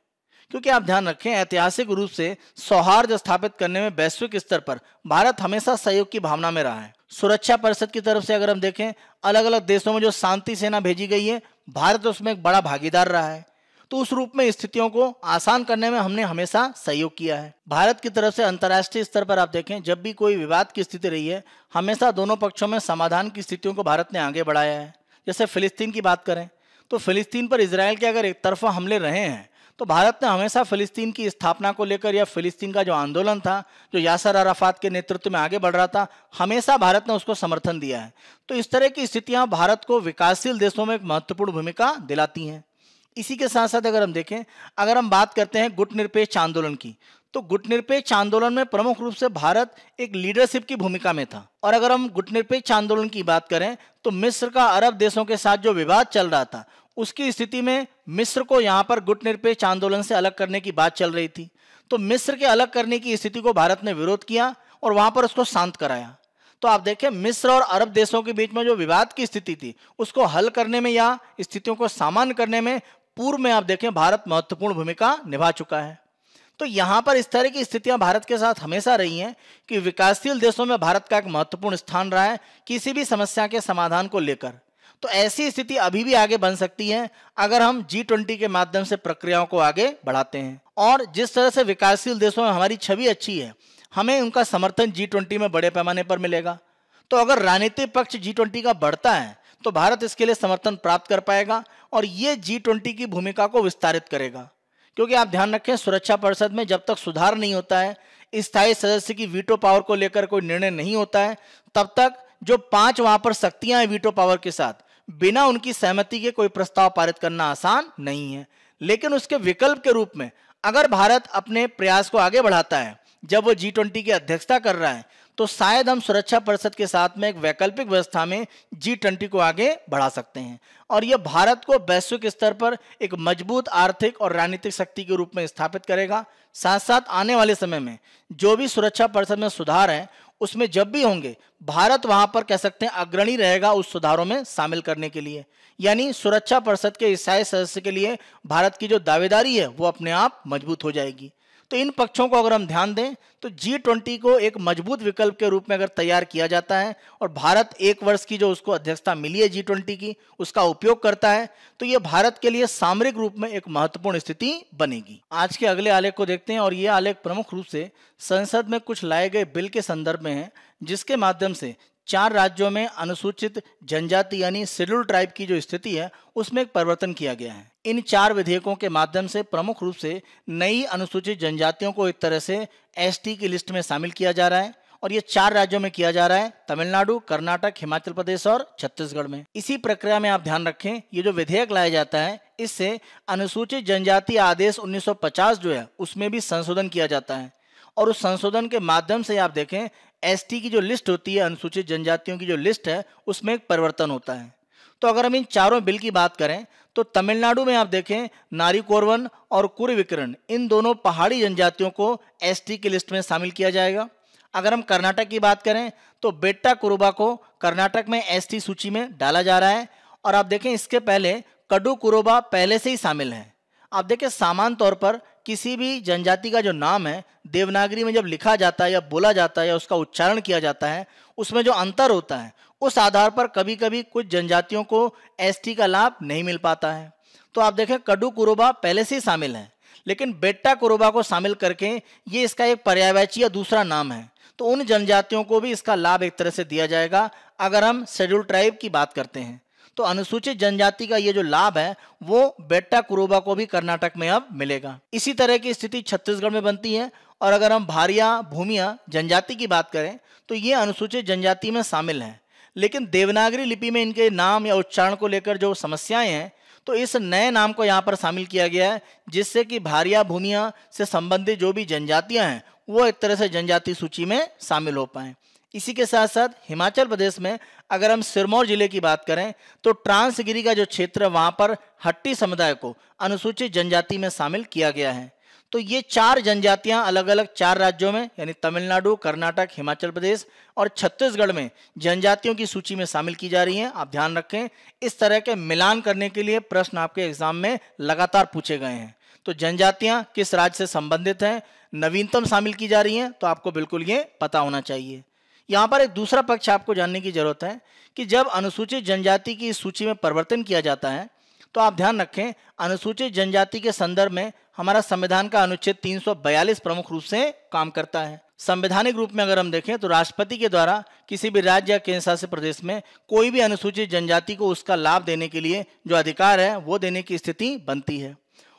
क्योंकि आप ध्यान रखें ऐतिहासिक रूप से सौहार्द स्थापित करने में वैश्विक स्तर पर भारत हमेशा सहयोग की भावना में रहा है सुरक्षा परिषद की तरफ से अगर हम देखें अलग अलग देशों में जो शांति सेना भेजी गई है भारत उसमें एक बड़ा भागीदार रहा है तो उस रूप में स्थितियों को आसान करने में हमने हमेशा सहयोग किया है भारत की तरफ से अंतर्राष्ट्रीय स्तर पर आप देखें जब भी कोई विवाद की स्थिति रही है हमेशा दोनों पक्षों में समाधान की स्थितियों को भारत ने आगे बढ़ाया है जैसे फिलिस्तीन की बात करें तो फिलिस्तीन पर इसराइल के अगर एक तरफा हमले रहे हैं तो भारत ने हमेशा फिलिस्तीन की स्थापना को लेकर या फिलिस्तीन का जो आंदोलन था जो यासर अराफात के नेतृत्व में आगे बढ़ रहा था हमेशा भारत ने उसको समर्थन दिया है तो इस तरह की स्थितियां भारत को विकासशील देशों में एक महत्वपूर्ण भूमिका दिलाती हैं इसी के साथ साथ अगर हम देखें अगर हम बात करते हैं गुट निरपेक्ष आंदोलन की तो गुट निरपेक्ष आंदोलन में प्रमुख रूप से भारत एक लीडरशिप की भूमिका में था और अगर हम गुट निरपेक्ष आंदोलन की बात करें तो मिस्र का अरब देशों के साथ जो विवाद चल रहा था उसकी स्थिति में मिस्र को यहाँ पर गुट निरपेक्ष आंदोलन से अलग करने की बात चल रही थी तो मिस्र के अलग करने की स्थिति को भारत ने विरोध किया और वहाँ पर उसको शांत कराया तो आप देखें मिस्र और अरब देशों के बीच में जो विवाद की स्थिति थी उसको हल करने में या स्थितियों को सामान्य करने में पूर्व में आप देखें भारत महत्वपूर्ण भूमिका निभा चुका है तो यहां पर इस तरह की स्थितियां भारत के साथ हमेशा रही हैं कि विकासशील देशों में भारत का एक महत्वपूर्ण स्थान रहा है किसी भी समस्या के समाधान को लेकर तो ऐसी स्थिति अभी भी आगे बन सकती है अगर हम जी ट्वेंटी के माध्यम से प्रक्रियाओं को आगे बढ़ाते हैं और जिस तरह से विकासशील देशों में हमारी छवि अच्छी है हमें उनका समर्थन जी ट्वेंटी में बड़े पैमाने पर मिलेगा तो अगर राजनीतिक पक्ष जी ट्वेंटी का बढ़ता है तो भारत इसके लिए समर्थन प्राप्त कर पाएगा और ये जी की भूमिका को विस्तारित करेगा क्योंकि आप ध्यान रखें सुरक्षा परिषद में जब तक सुधार नहीं होता है स्थायी सदस्य की वीटो पावर को लेकर कोई निर्णय नहीं होता है तब तक जो पांच वहां पर शक्तियां हैं वीटो पावर के साथ बिना उनकी सहमति के कोई प्रस्ताव पारित करना आसान नहीं है लेकिन उसके विकल्प के रूप में अगर भारत अपने प्रयास को आगे बढ़ाता है जब वो जी ट्वेंटी की अध्यक्षता कर रहा है तो शायद हम सुरक्षा परिषद के साथ में एक वैकल्पिक व्यवस्था में जी ट्वेंटी को आगे बढ़ा सकते हैं और यह भारत को वैश्विक स्तर पर एक मजबूत आर्थिक और राजनीतिक शक्ति के रूप में स्थापित करेगा साथ साथ आने वाले समय में जो भी सुरक्षा परिषद में सुधार है उसमें जब भी होंगे भारत वहां पर कह सकते हैं अग्रणी रहेगा उस सुधारों में शामिल करने के लिए यानी सुरक्षा परिषद के ईसाई सदस्य के लिए भारत की जो दावेदारी है वो अपने आप मजबूत हो जाएगी तो इन पक्षों को अगर हम ध्यान दें तो जी ट्वेंटी को एक मजबूत विकल्प के रूप में अगर तैयार किया जाता है और भारत एक वर्ष की जो उसको अध्यक्षता मिली है जी ट्वेंटी की उसका उपयोग करता है तो ये भारत के लिए सामरिक रूप में एक महत्वपूर्ण स्थिति बनेगी आज के अगले आलेख को देखते हैं और ये आलेख प्रमुख रूप से संसद में कुछ लाए गए बिल के संदर्भ में है जिसके माध्यम से चार राज्यों में अनुसूचित जनजाति यानी शेड्यूल ट्राइब की जो स्थिति है उसमें एक परिवर्तन किया गया है इन चार विधेयकों के माध्यम से प्रमुख रूप से नई अनुसूचित जनजातियों को एक तरह से एस की लिस्ट में शामिल किया जा रहा है और ये चार राज्यों में किया जा रहा है तमिलनाडु कर्नाटक हिमाचल प्रदेश और छत्तीसगढ़ में इसी प्रक्रिया में आप ध्यान रखें ये जो विधेयक लाया जाता है इससे अनुसूचित जनजाति आदेश 1950 जो है उसमें भी संशोधन किया जाता है और उस संशोधन के माध्यम से आप देखें एसटी की जो लिस्ट होती है अनुसूचित जनजातियों की जो लिस्ट है उसमें एक परिवर्तन होता है तो अगर हम इन चारों बिल की बात करें तो तमिलनाडु में आप देखें नारी कोरवन और कुरविकरण इन दोनों पहाड़ी जनजातियों को एसटी की लिस्ट में शामिल किया जाएगा अगर हम कर्नाटक की बात करें तो बेट्टा कुरुबा को कर्नाटक में एसटी सूची में डाला जा रहा है और आप देखें इसके पहले कडू कुरुबा पहले से ही शामिल हैं आप देखें सामान्य तौर पर किसी भी जनजाति का जो नाम है देवनागरी में जब लिखा जाता है या बोला जाता है या उसका उच्चारण किया जाता है उसमें जो अंतर होता है उस आधार पर कभी कभी कुछ जनजातियों को एस का लाभ नहीं मिल पाता है तो आप देखें कडू कुरोबा पहले से ही शामिल है लेकिन बेट्टा कुरोबा को शामिल करके ये इसका एक पर्यावाची या दूसरा नाम है तो उन जनजातियों को भी इसका लाभ एक तरह से दिया जाएगा अगर हम शेड्यूल ट्राइब की बात करते हैं तो अनुसूचित जनजाति का ये जो लाभ है वो बेटा कुरोबा को भी कर्नाटक में अब मिलेगा इसी तरह की स्थिति छत्तीसगढ़ में बनती है और अगर हम भारिया भूमिया जनजाति की बात करें तो ये अनुसूचित जनजाति में शामिल हैं लेकिन देवनागरी लिपि में इनके नाम या उच्चारण को लेकर जो समस्याएं हैं तो इस नए नाम को यहाँ पर शामिल किया गया है जिससे कि भारिया भूमिया से संबंधित जो भी जनजातियाँ हैं वो एक तरह से जनजाति सूची में शामिल हो पाएँ इसी के साथ साथ हिमाचल प्रदेश में अगर हम सिरमौर जिले की बात करें तो ट्रांसगिरी का जो क्षेत्र वहाँ पर हट्टी समुदाय को अनुसूचित जनजाति में शामिल किया गया है तो ये चार जनजातियां अलग अलग चार राज्यों में यानी तमिलनाडु कर्नाटक हिमाचल प्रदेश और छत्तीसगढ़ में जनजातियों की सूची में शामिल की जा रही हैं आप ध्यान रखें इस तरह के मिलान करने के लिए प्रश्न आपके एग्जाम में लगातार पूछे गए हैं तो जनजातियां किस राज्य से संबंधित हैं नवीनतम शामिल की जा रही हैं तो आपको बिल्कुल ये पता होना चाहिए यहाँ पर एक दूसरा पक्ष आपको जानने की जरूरत है कि जब अनुसूचित जनजाति की इस सूची में परिवर्तन किया जाता है तो आप ध्यान रखें अनुसूचित जनजाति के संदर्भ में हमारा संविधान का अनुच्छेद 342 प्रमुख रूप से काम करता है संवैधानिक रूप में अगर हम देखें तो राष्ट्रपति के द्वारा किसी भी राज्य या केंद्र शासित प्रदेश में कोई भी अनुसूचित जनजाति को उसका लाभ देने के लिए जो अधिकार है वो देने की स्थिति बनती है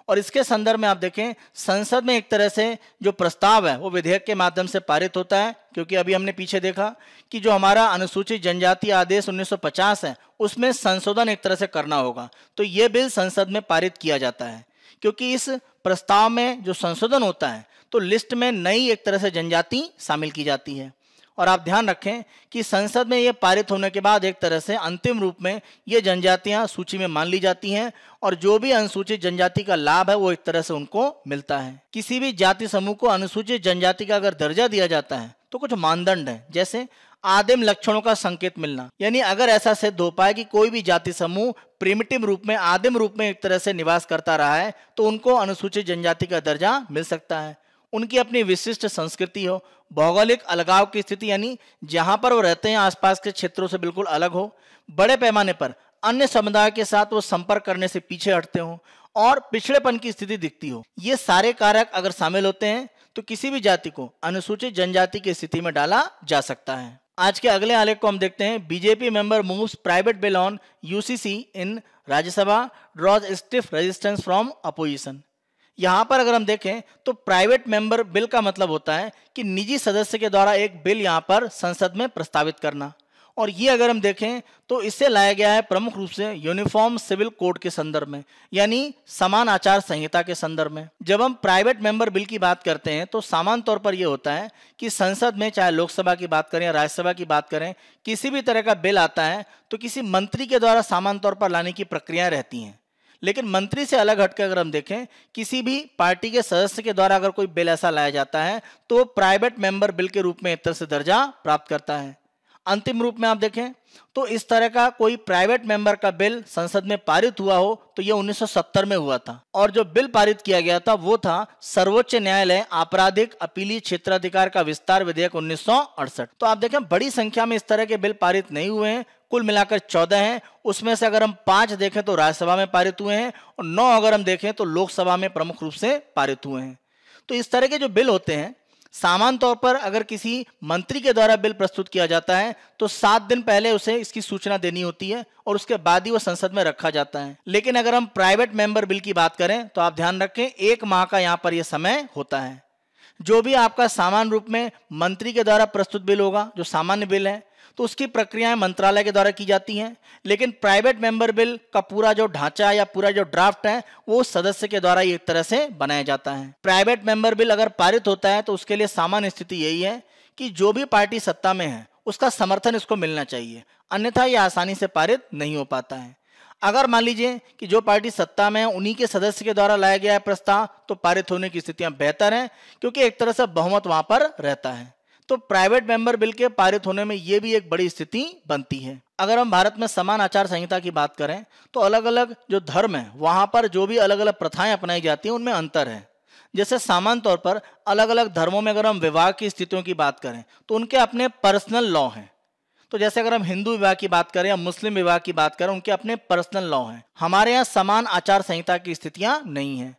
और इसके संदर्भ में आप देखें संसद में एक तरह से जो प्रस्ताव है वो विधेयक के माध्यम से पारित होता है क्योंकि अभी हमने पीछे देखा कि जो हमारा अनुसूचित जनजाति आदेश 1950 है उसमें संशोधन एक तरह से करना होगा तो ये बिल संसद में पारित किया जाता है क्योंकि इस प्रस्ताव में जो संशोधन होता है तो लिस्ट में नई एक तरह से जनजाति शामिल की जाती है और आप ध्यान रखें कि संसद में ये पारित होने के बाद एक तरह से अंतिम रूप में ये जनजातियां सूची में मान ली जाती हैं और जो भी अनुसूचित जनजाति का लाभ है वो एक तरह से उनको मिलता है किसी भी जाति समूह को अनुसूचित जनजाति का अगर दर्जा दिया जाता है तो कुछ मानदंड है जैसे आदिम लक्षणों का संकेत मिलना यानी अगर ऐसा सिद्ध हो पाए कि कोई भी जाति समूह प्रिमिटिव रूप में आदिम रूप में एक तरह से निवास करता रहा है तो उनको अनुसूचित जनजाति का दर्जा मिल सकता है उनकी अपनी विशिष्ट संस्कृति हो भौगोलिक अलगाव की स्थिति यानी जहां पर वो रहते हैं आसपास के क्षेत्रों से बिल्कुल अलग हो बड़े पैमाने पर अन्य समुदाय के साथ वो संपर्क करने से पीछे हटते हो और पिछड़ेपन की स्थिति दिखती हो ये सारे कारक अगर शामिल होते हैं तो किसी भी जाति को अनुसूचित जनजाति की स्थिति में डाला जा सकता है आज के अगले आलेख को हम देखते हैं BJP member moves private bill on UCC in Rajya Sabha drawers stiff resistance from opposition यहां पर अगर हम देखें तो प्राइवेट मेंबर बिल का मतलब होता है कि निजी सदस्य के द्वारा एक बिल यहां पर संसद में प्रस्तावित करना और ये अगर हम देखें तो इसे लाया गया है प्रमुख रूप से यूनिफॉर्म सिविल कोड के संदर्भ में यानी समान आचार संहिता के संदर्भ में जब हम प्राइवेट मेंबर बिल की बात करते हैं तो सामान्य तौर पर यह होता है कि संसद में चाहे लोकसभा की बात करें राज्यसभा की बात करें किसी भी तरह का बिल आता है तो किसी मंत्री के द्वारा सामान्य तौर पर लाने की प्रक्रिया रहती हैं लेकिन मंत्री से अलग हटकर अगर हम देखें किसी भी पार्टी के सदस्य के द्वारा अगर कोई बिल ऐसा लाया जाता है तो प्राइवेट मेंबर बिल के रूप में एक तरह से दर्जा प्राप्त करता है अंतिम रूप में आप देखें तो इस तरह का कोई प्राइवेट मेंबर का बिल संसद में पारित हुआ हो तो यह 1970 में हुआ था और जो बिल पारित किया गया था वो था सर्वोच्च न्यायालय आपराधिक अपीली क्षेत्राधिकार का विस्तार विधेयक 1968 तो आप देखें बड़ी संख्या में इस तरह के बिल पारित नहीं हुए हैं कुल मिलाकर चौदह हैं उसमें से अगर हम पांच देखें तो राज्यसभा में पारित हुए हैं और नौ अगर हम देखें तो लोकसभा में प्रमुख रूप से पारित हुए हैं तो इस तरह के जो बिल होते हैं सामान्य तौर पर अगर किसी मंत्री के द्वारा बिल प्रस्तुत किया जाता है तो सात दिन पहले उसे इसकी सूचना देनी होती है और उसके बाद ही वह संसद में रखा जाता है लेकिन अगर हम प्राइवेट मेंबर बिल की बात करें तो आप ध्यान रखें एक माह का यहाँ पर यह समय होता है जो भी आपका सामान्य रूप में मंत्री के द्वारा प्रस्तुत बिल होगा जो सामान्य बिल है तो उसकी प्रक्रियाएं मंत्रालय के द्वारा की जाती हैं लेकिन प्राइवेट मेंबर बिल का पूरा जो ढांचा या पूरा जो ड्राफ्ट है वो सदस्य के द्वारा एक तरह से बनाया जाता है प्राइवेट मेंबर बिल अगर पारित होता है तो उसके लिए सामान्य स्थिति यही है कि जो भी पार्टी सत्ता में है उसका समर्थन इसको मिलना चाहिए अन्यथा यह आसानी से पारित नहीं हो पाता है अगर मान लीजिए कि जो पार्टी सत्ता में है उन्हीं के सदस्य के द्वारा लाया गया है प्रस्ताव तो पारित होने की स्थितियां बेहतर हैं क्योंकि एक तरह से बहुमत वहां पर रहता है तो प्राइवेट मेंबर बिल के पारित होने में ये भी एक बड़ी स्थिति बनती है अगर हम भारत में समान आचार संहिता की बात करें तो अलग अलग जो धर्म है वहां पर जो भी अलग अलग प्रथाएं अपनाई जाती हैं उनमें अंतर है जैसे सामान्य तौर पर अलग अलग धर्मों में अगर हम विवाह की स्थितियों की बात करें तो उनके अपने पर्सनल लॉ हैं तो जैसे अगर हम हिंदू विवाह की बात करें या मुस्लिम विवाह की बात करें उनके अपने पर्सनल लॉ हैं हमारे यहाँ समान आचार संहिता की स्थितियां नहीं हैं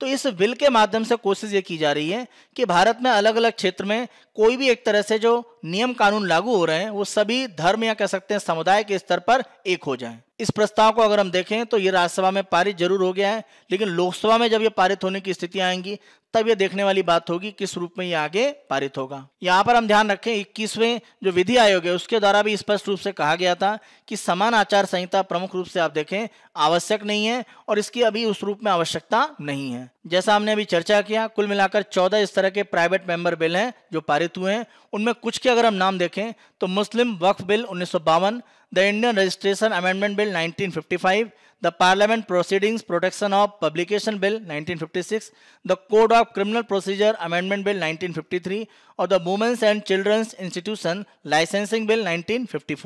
तो इस बिल के माध्यम से कोशिश ये की जा रही है कि भारत में अलग अलग क्षेत्र में कोई भी एक तरह से जो नियम कानून लागू हो रहे हैं वो सभी धर्म या कह सकते हैं समुदाय के स्तर पर एक हो जाएं। इस प्रस्ताव को अगर हम देखें तो ये राज्यसभा में पारित जरूर हो गया है लेकिन लोकसभा में जब ये पारित होने की स्थिति आएंगी तब ये देखने वाली बात होगी किस रूप में ये आगे पारित होगा यहाँ पर हम ध्यान रखें इक्कीसवें जो विधि आयोग है उसके द्वारा भी स्पष्ट रूप से कहा गया था कि समान आचार संहिता प्रमुख रूप से आप देखें आवश्यक नहीं है और इसकी अभी उस रूप में आवश्यकता नहीं है जैसा हमने अभी चर्चा किया कुल मिलाकर 14 इस तरह के प्राइवेट मेंबर बिल हैं जो पारित हुए हैं उनमें कुछ के अगर हम नाम देखें तो मुस्लिम वक्फ बिल उन्नीस the Indian registration amendment bill 1955, the parliament proceedings protection of publication bill 1956, the code of criminal procedure amendment bill 1953 और the women's and children's institution licensing bill 1954।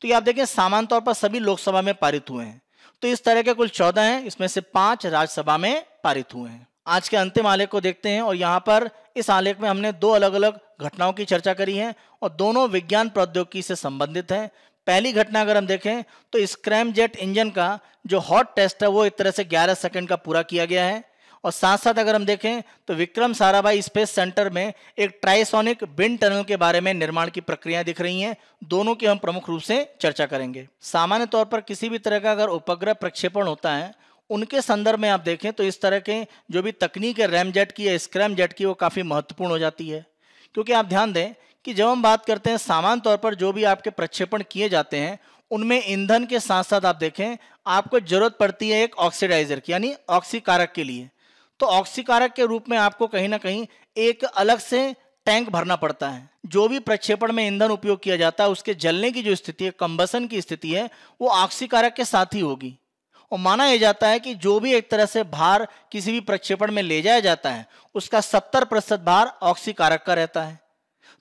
तो ये आप देखें सामान्य तौर पर सभी लोकसभा में पारित हुए हैं तो इस तरह के कुल चौदह हैं इसमें से पांच राज्यसभा में पारित हुए हैं आज के अंतिम आलेख को देखते हैं और यहाँ पर इस आलेख में हमने दो अलग अलग घटनाओं की चर्चा करी है और दोनों विज्ञान प्रौद्योगिकी से संबंधित हैं पहली घटना अगर हम देखें तो स्क्रैम जेट इंजन का जो हॉट टेस्ट है वो एक तरह से 11 सेकंड का पूरा किया गया है और साथ साथ अगर हम देखें तो विक्रम साराभाई स्पेस सेंटर में एक ट्राइसोनिक बिन टनल के बारे में निर्माण की प्रक्रियाएं दिख रही हैं दोनों की हम प्रमुख रूप से चर्चा करेंगे सामान्य तौर पर किसी भी तरह का अगर उपग्रह प्रक्षेपण होता है उनके संदर्भ में आप देखें तो इस तरह के जो भी तकनीक है रैमजेट की या स्क्रैम जेट की वो काफ़ी महत्वपूर्ण हो जाती है क्योंकि आप ध्यान दें कि जब हम बात करते हैं सामान्य तौर पर जो भी आपके प्रक्षेपण किए जाते हैं उनमें ईंधन के साथ साथ आप देखें आपको जरूरत पड़ती है एक ऑक्सीडाइजर की यानी ऑक्सीकारक के लिए तो ऑक्सीकारक के रूप में आपको कहीं ना कहीं एक अलग से टैंक भरना पड़ता है जो भी प्रक्षेपण में ईंधन उपयोग किया जाता है उसके जलने की जो स्थिति है कंबसन की स्थिति है वो ऑक्सीकारक के साथ ही होगी और माना यह जाता है कि जो भी एक तरह से भार किसी भी प्रक्षेपण में ले जाया जाता है उसका सत्तर प्रतिशत भार ऑक्सीकारक का रहता है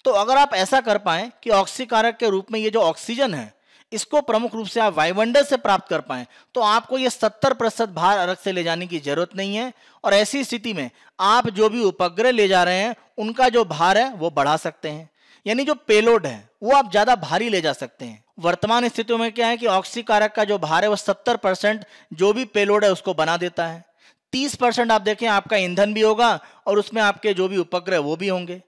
तो अगर आप ऐसा कर पाए कि ऑक्सीकारक के रूप में ये जो ऑक्सीजन है इसको प्रमुख रूप से आप वायुमंडल से प्राप्त कर पाए तो आपको यह सत्तर प्रतिशत भार अलग से ले जाने की जरूरत नहीं है और ऐसी स्थिति में आप जो भी उपग्रह ले जा रहे हैं उनका जो भार है वो बढ़ा सकते हैं यानी जो पेलोड है वो आप ज्यादा भारी ले जा सकते हैं वर्तमान स्थितियों में क्या है कि ऑक्सी कारक का जो भार है वो सत्तर परसेंट जो भी पेलोड है उसको बना देता है तीस परसेंट आप देखें आपका ईंधन भी होगा और उसमें आपके जो भी उपग्रह वो भी होंगे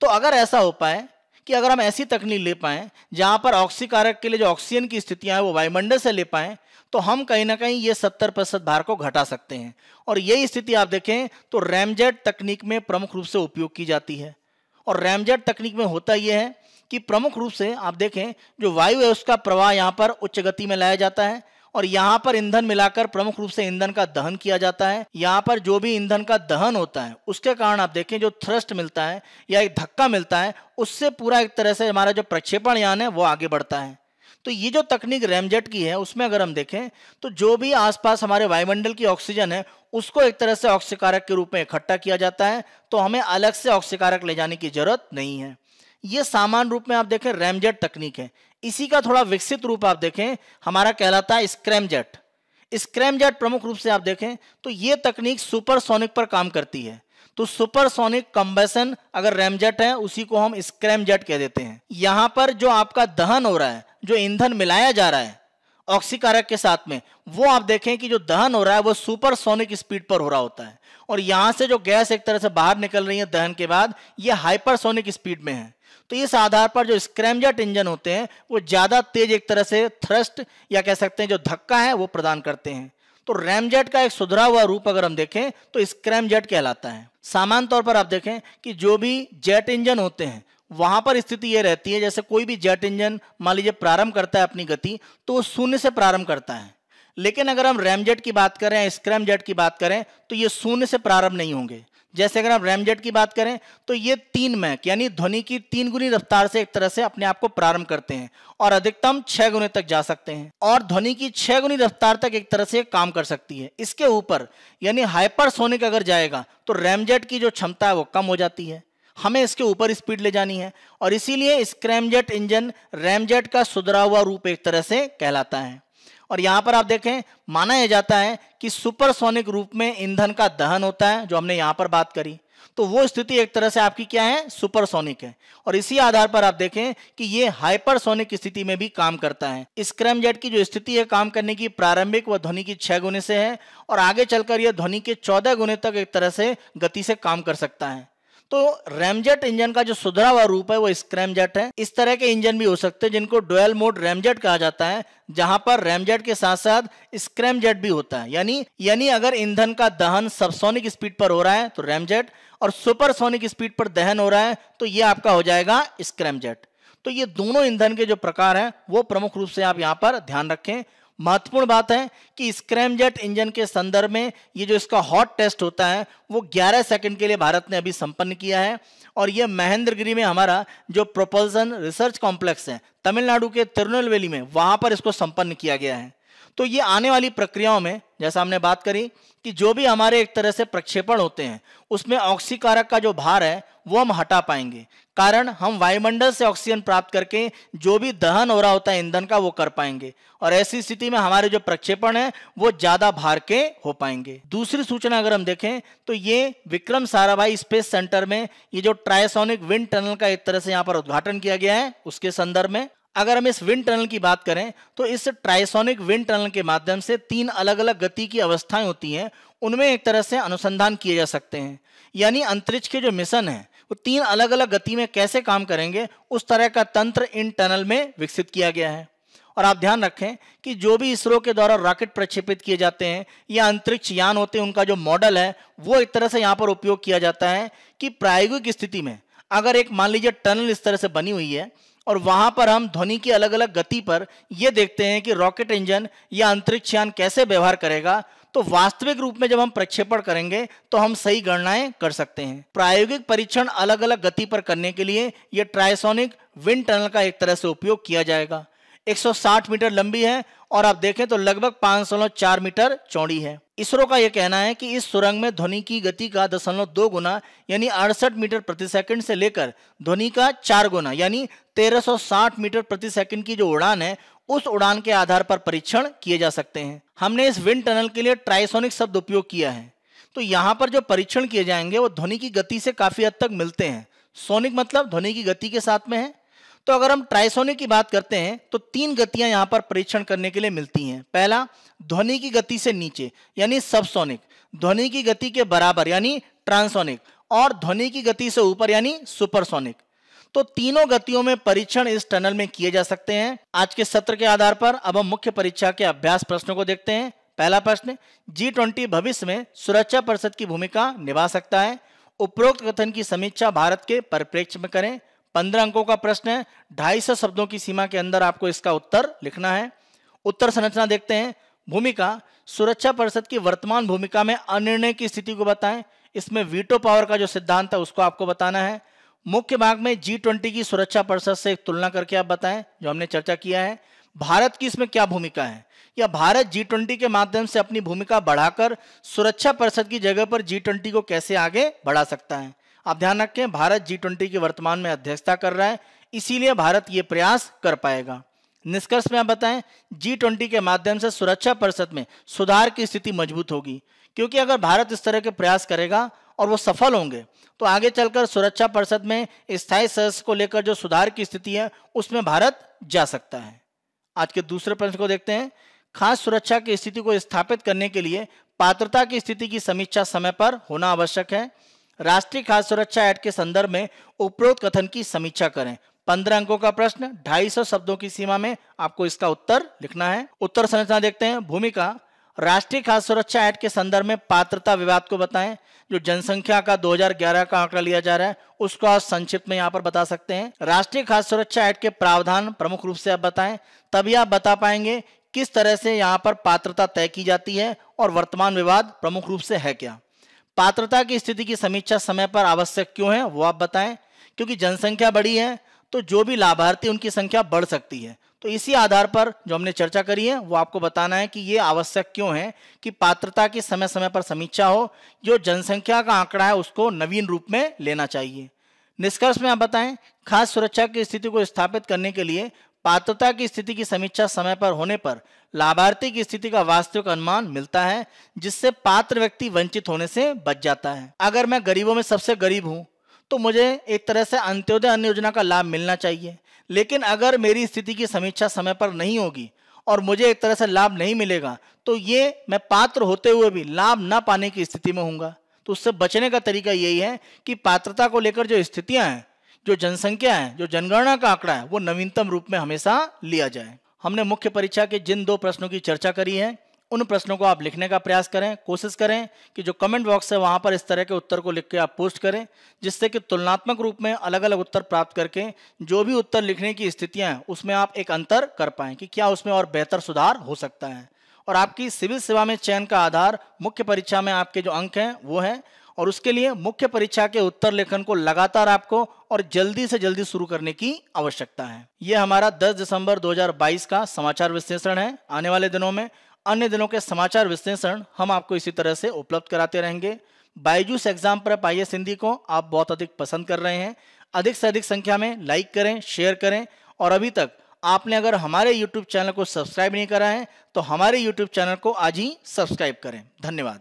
तो अगर ऐसा हो पाए कि अगर हम ऐसी तकनीक ले पाएं जहां पर ऑक्सीकारक के लिए जो ऑक्सीजन की स्थितियां हैं वो वायुमंडल से ले पाएं तो हम कहीं ना कहीं ये सत्तर प्रतिशत भार को घटा सकते हैं और यही स्थिति आप देखें तो रैमजेट तकनीक में प्रमुख रूप से उपयोग की जाती है और रैमजेट तकनीक में होता यह है कि प्रमुख रूप से आप देखें जो वायु है उसका प्रवाह यहाँ पर उच्च गति में लाया जाता है और यहाँ पर ईंधन मिलाकर प्रमुख रूप से ईंधन का दहन किया जाता है यहाँ पर जो भी ईंधन का दहन होता है उसके कारण आप देखें जो थ्रस्ट मिलता है या एक धक्का मिलता है उससे पूरा एक तरह से हमारा जो प्रक्षेपण यान है वो आगे बढ़ता है तो ये जो तकनीक रेमजेट की है उसमें अगर हम देखें तो जो भी आसपास हमारे वायुमंडल की ऑक्सीजन है उसको एक तरह से ऑक्सीकारक के रूप में इकट्ठा किया जाता है तो हमें अलग से ऑक्सीकारक ले जाने की जरूरत नहीं है ये सामान्य रूप में आप देखें रेमजेट तकनीक है इसी का थोड़ा विकसित रूप आप देखें हमारा कहलाता है स्क्रैमजेट स्क्रैमजेट प्रमुख रूप से आप देखें तो ये तकनीक सुपरसोनिक पर काम करती है तो सुपरसोनिक कंबेसन अगर रैमजेट है उसी को हम स्क्रैमजेट कह देते हैं यहां पर जो आपका दहन हो रहा है जो ईंधन मिलाया जा रहा है ऑक्सीकारक के साथ में वो आप देखें कि जो दहन हो रहा है वो सुपरसोनिक स्पीड पर हो रहा होता है और यहां से जो गैस एक तरह से बाहर निकल रही है दहन के बाद ये हाइपरसोनिक स्पीड में है तो इस आधार पर जो स्क्रैमजेट इंजन होते हैं वो ज़्यादा तेज एक तरह से थ्रस्ट या कह सकते हैं जो धक्का है वो प्रदान करते हैं तो रैमजेट का एक सुधरा हुआ रूप अगर हम देखें तो स्क्रैमजेट कहलाता है सामान्य तौर पर आप देखें कि जो भी जेट इंजन होते हैं वहां पर स्थिति यह रहती है जैसे कोई भी जेट इंजन मान लीजिए प्रारंभ करता है अपनी गति तो वो शून्य से प्रारंभ करता है लेकिन अगर हम रैमजेट की बात करें स्क्रैमजेट की बात करें तो ये शून्य से प्रारंभ नहीं होंगे जैसे अगर आप रैमजेट की बात करें तो ये तीन मैक यानी ध्वनि की तीन गुनी रफ्तार से एक तरह से अपने आप को प्रारंभ करते हैं और अधिकतम छह गुने तक जा सकते हैं और ध्वनि की छह गुनी रफ्तार तक एक तरह से काम कर सकती है इसके ऊपर यानी हाइपरसोनिक अगर जाएगा तो रैमजेट की जो क्षमता है वो कम हो जाती है हमें इसके ऊपर स्पीड ले जानी है और इसीलिए स्क्रैमजेट इंजन रैमजेट का सुधरा हुआ रूप एक तरह से कहलाता है और यहां पर आप देखें माना यह जाता है कि सुपरसोनिक रूप में ईंधन का दहन होता है जो हमने यहां पर बात करी तो वो स्थिति एक तरह से आपकी क्या है सुपरसोनिक है और इसी आधार पर आप देखें कि ये हाइपरसोनिक स्थिति में भी काम करता है इस की जो स्थिति है काम करने की प्रारंभिक व ध्वनि की छह गुने से है और आगे चलकर यह ध्वनि के चौदह गुने तक एक तरह से गति से काम कर सकता है तो रैमजेट इंजन का जो सुधरा हुआ रूप है वो स्क्रैमजेट है इस तरह के इंजन भी हो सकते हैं जिनको डोएल मोड रैमजेट कहा जाता है जहां पर रैमजेट के साथ साथ स्क्रैमजेट भी होता है यानी यानी अगर ईंधन का दहन सबसोनिक स्पीड पर हो रहा है तो रैमजेट और सुपरसोनिक स्पीड पर दहन हो रहा है तो ये आपका हो जाएगा स्क्रैमजेट तो ये दोनों ईंधन के जो प्रकार हैं वो प्रमुख रूप से आप यहाँ पर ध्यान रखें महत्वपूर्ण बात है कि स्क्रैमजेट इंजन के संदर्भ में ये जो इसका हॉट टेस्ट होता है वो 11 सेकंड के लिए भारत ने अभी संपन्न किया है और ये महेंद्रगिरी में हमारा जो प्रोपल्सन रिसर्च कॉम्प्लेक्स है तमिलनाडु के तिरुनलवेली में वहां पर इसको संपन्न किया गया है तो ये आने वाली प्रक्रियाओं में जैसा हमने बात करी कि जो भी हमारे एक तरह से प्रक्षेपण होते हैं उसमें ऑक्सीकारक का जो भार है वो हम हटा पाएंगे कारण हम वायुमंडल से ऑक्सीजन प्राप्त करके जो भी दहन हो रहा होता है ईंधन का वो कर पाएंगे और ऐसी स्थिति में हमारे जो प्रक्षेपण है वो ज्यादा भार के हो पाएंगे दूसरी सूचना अगर हम देखें तो ये विक्रम साराभाई स्पेस सेंटर में ये जो ट्रायसोनिक विंड टनल का एक तरह से यहाँ पर उद्घाटन किया गया है उसके संदर्भ में अगर हम इस विंड टनल की बात करें तो इस ट्राइसोनिक विंड टनल के माध्यम से तीन अलग अलग गति की अवस्थाएं होती हैं उनमें एक तरह से अनुसंधान किए जा सकते हैं यानी अंतरिक्ष के जो मिशन हैं वो तीन अलग अलग गति में कैसे काम करेंगे उस तरह का तंत्र इन टनल में विकसित किया गया है और आप ध्यान रखें कि जो भी इसरो के द्वारा रॉकेट प्रक्षेपित किए जाते हैं या अंतरिक्ष यान होते हैं उनका जो मॉडल है वो एक तरह से यहाँ पर उपयोग किया जाता है कि प्रायोगिक स्थिति में अगर एक मान लीजिए टनल इस तरह से बनी हुई है और वहां पर हम ध्वनि की अलग अलग गति पर यह देखते हैं कि रॉकेट इंजन या अंतरिक्ष यान कैसे व्यवहार करेगा तो वास्तविक रूप में जब हम प्रक्षेपण करेंगे तो हम सही गणनाएं कर सकते हैं प्रायोगिक परीक्षण अलग अलग गति पर करने के लिए यह ट्रायसोनिक विंड टनल का एक तरह से उपयोग किया जाएगा 160 मीटर लंबी है और आप देखें तो लगभग चार मीटर चौड़ी है इसरो का यह कहना है कि इस सुरंग में ध्वनि की गति का दशमलव दो गुना यानी अड़सठ मीटर प्रति सेकंड से लेकर ध्वनि का चार गुना यानी 1360 मीटर प्रति सेकंड की जो उड़ान है उस उड़ान के आधार पर परीक्षण किए जा सकते हैं हमने इस विंड टनल के लिए ट्राइसोनिक शब्द उपयोग किया है तो यहाँ पर जो परीक्षण किए जाएंगे वो ध्वनि की गति से काफी हद तक मिलते हैं सोनिक मतलब ध्वनि की गति के साथ में है तो अगर हम ट्राइसोनिक की बात करते हैं तो तीन गतियां यहां पर परीक्षण करने के लिए मिलती हैं पहला ध्वनि की गति से नीचे यानी सबसोनिक ध्वनि की गति के बराबर यानी ट्रांसोनिक और ध्वनि की गति से ऊपर यानी सुपरसोनिक तो तीनों गतियों में परीक्षण इस टनल में किए जा सकते हैं आज के सत्र के आधार पर अब हम मुख्य परीक्षा के अभ्यास प्रश्नों को देखते हैं पहला प्रश्न जी ट्वेंटी भविष्य में सुरक्षा परिषद की भूमिका निभा सकता है उपरोक्त कथन की समीक्षा भारत के परिप्रेक्ष्य में करें पंद्रह अंकों का प्रश्न है ढाई सौ शब्दों की सीमा के अंदर आपको इसका उत्तर लिखना है उत्तर संरचना देखते हैं भूमिका सुरक्षा परिषद की वर्तमान भूमिका में अनिर्णय की स्थिति को बताएं इसमें वीटो पावर का जो सिद्धांत है उसको आपको बताना है मुख्य भाग में जी ट्वेंटी की सुरक्षा परिषद से तुलना करके आप बताएं जो हमने चर्चा किया है भारत की इसमें क्या भूमिका है या भारत जी ट्वेंटी के माध्यम से अपनी भूमिका बढ़ाकर सुरक्षा परिषद की जगह पर जी ट्वेंटी को कैसे आगे बढ़ा सकता है आप ध्यान रखें भारत जी ट्वेंटी की वर्तमान में अध्यक्षता कर रहा है इसीलिए भारत ये प्रयास कर पाएगा निष्कर्ष में आप बताएं जी ट्वेंटी के माध्यम से सुरक्षा परिषद में सुधार की स्थिति मजबूत होगी क्योंकि अगर भारत इस तरह के प्रयास करेगा और वो सफल होंगे तो आगे चलकर सुरक्षा परिषद में स्थायी सदस्य को लेकर जो सुधार की स्थिति है उसमें भारत जा सकता है आज के दूसरे प्रश्न को देखते हैं खास सुरक्षा की स्थिति को स्थापित करने के लिए पात्रता की स्थिति की समीक्षा समय पर होना आवश्यक है राष्ट्रीय खाद्य सुरक्षा एक्ट के संदर्भ में उपरोक्त कथन की समीक्षा करें पंद्रह अंकों का प्रश्न ढाई सौ शब्दों की सीमा में आपको इसका उत्तर लिखना है उत्तर संरचना देखते हैं भूमिका राष्ट्रीय खाद्य सुरक्षा एक्ट के संदर्भ में पात्रता विवाद को बताएं जो जनसंख्या का 2011 का आंकड़ा लिया जा रहा है उसको आप संक्षिप्त में यहाँ पर बता सकते हैं राष्ट्रीय खाद्य सुरक्षा एक्ट के प्रावधान प्रमुख रूप से आप बताएं तभी आप बता पाएंगे किस तरह से यहाँ पर पात्रता तय की जाती है और वर्तमान विवाद प्रमुख रूप से है क्या पात्रता की स्थिति की समीक्षा समय पर आवश्यक क्यों है वो आप बताएं क्योंकि जनसंख्या बड़ी है तो जो भी लाभार्थी उनकी संख्या बढ़ सकती है तो इसी आधार पर जो हमने चर्चा करी है वो आपको बताना है कि ये आवश्यक क्यों है कि पात्रता की समय समय पर समीक्षा हो जो जनसंख्या का आंकड़ा है उसको नवीन रूप में लेना चाहिए निष्कर्ष में आप बताएं खास सुरक्षा की स्थिति को स्थापित करने के लिए पात्रता की स्थिति की समीक्षा समय पर होने पर लाभार्थी की स्थिति का वास्तविक अनुमान मिलता है जिससे पात्र व्यक्ति वंचित होने से बच जाता है अगर मैं गरीबों में सबसे गरीब हूँ तो मुझे एक तरह से अंत्योदय अन्न योजना का लाभ मिलना चाहिए लेकिन अगर मेरी स्थिति की समीक्षा समय पर नहीं होगी और मुझे एक तरह से लाभ नहीं मिलेगा तो ये मैं पात्र होते हुए भी लाभ ना पाने की स्थिति में हूँ तो उससे बचने का तरीका यही है कि पात्रता को लेकर जो स्थितियाँ हैं जो जनसंख्या है जो जनगणना का आंकड़ा है वो नवीनतम रूप में हमेशा लिया जाए हमने मुख्य परीक्षा के जिन दो प्रश्नों की चर्चा करी है उन प्रश्नों को आप लिखने का प्रयास करें कोशिश करें कि जो कमेंट बॉक्स है वहाँ पर इस तरह के उत्तर को लिख के आप पोस्ट करें जिससे कि तुलनात्मक रूप में अलग अलग उत्तर प्राप्त करके जो भी उत्तर लिखने की स्थितियाँ हैं उसमें आप एक अंतर कर पाएँ कि क्या उसमें और बेहतर सुधार हो सकता है और आपकी सिविल सेवा में चयन का आधार मुख्य परीक्षा में आपके जो अंक हैं वो हैं और उसके लिए मुख्य परीक्षा के उत्तर लेखन को लगातार आपको और जल्दी से जल्दी शुरू करने की आवश्यकता है ये हमारा 10 दिसंबर 2022 का समाचार विश्लेषण है आने वाले दिनों में अन्य दिनों के समाचार विश्लेषण हम आपको इसी तरह से उपलब्ध कराते रहेंगे बायजूस एग्जाम पर पाइए सिंधी को आप बहुत अधिक पसंद कर रहे हैं अधिक से अधिक संख्या में लाइक करें शेयर करें और अभी तक आपने अगर हमारे YouTube चैनल को सब्सक्राइब नहीं करा है तो हमारे YouTube चैनल को आज ही सब्सक्राइब करें धन्यवाद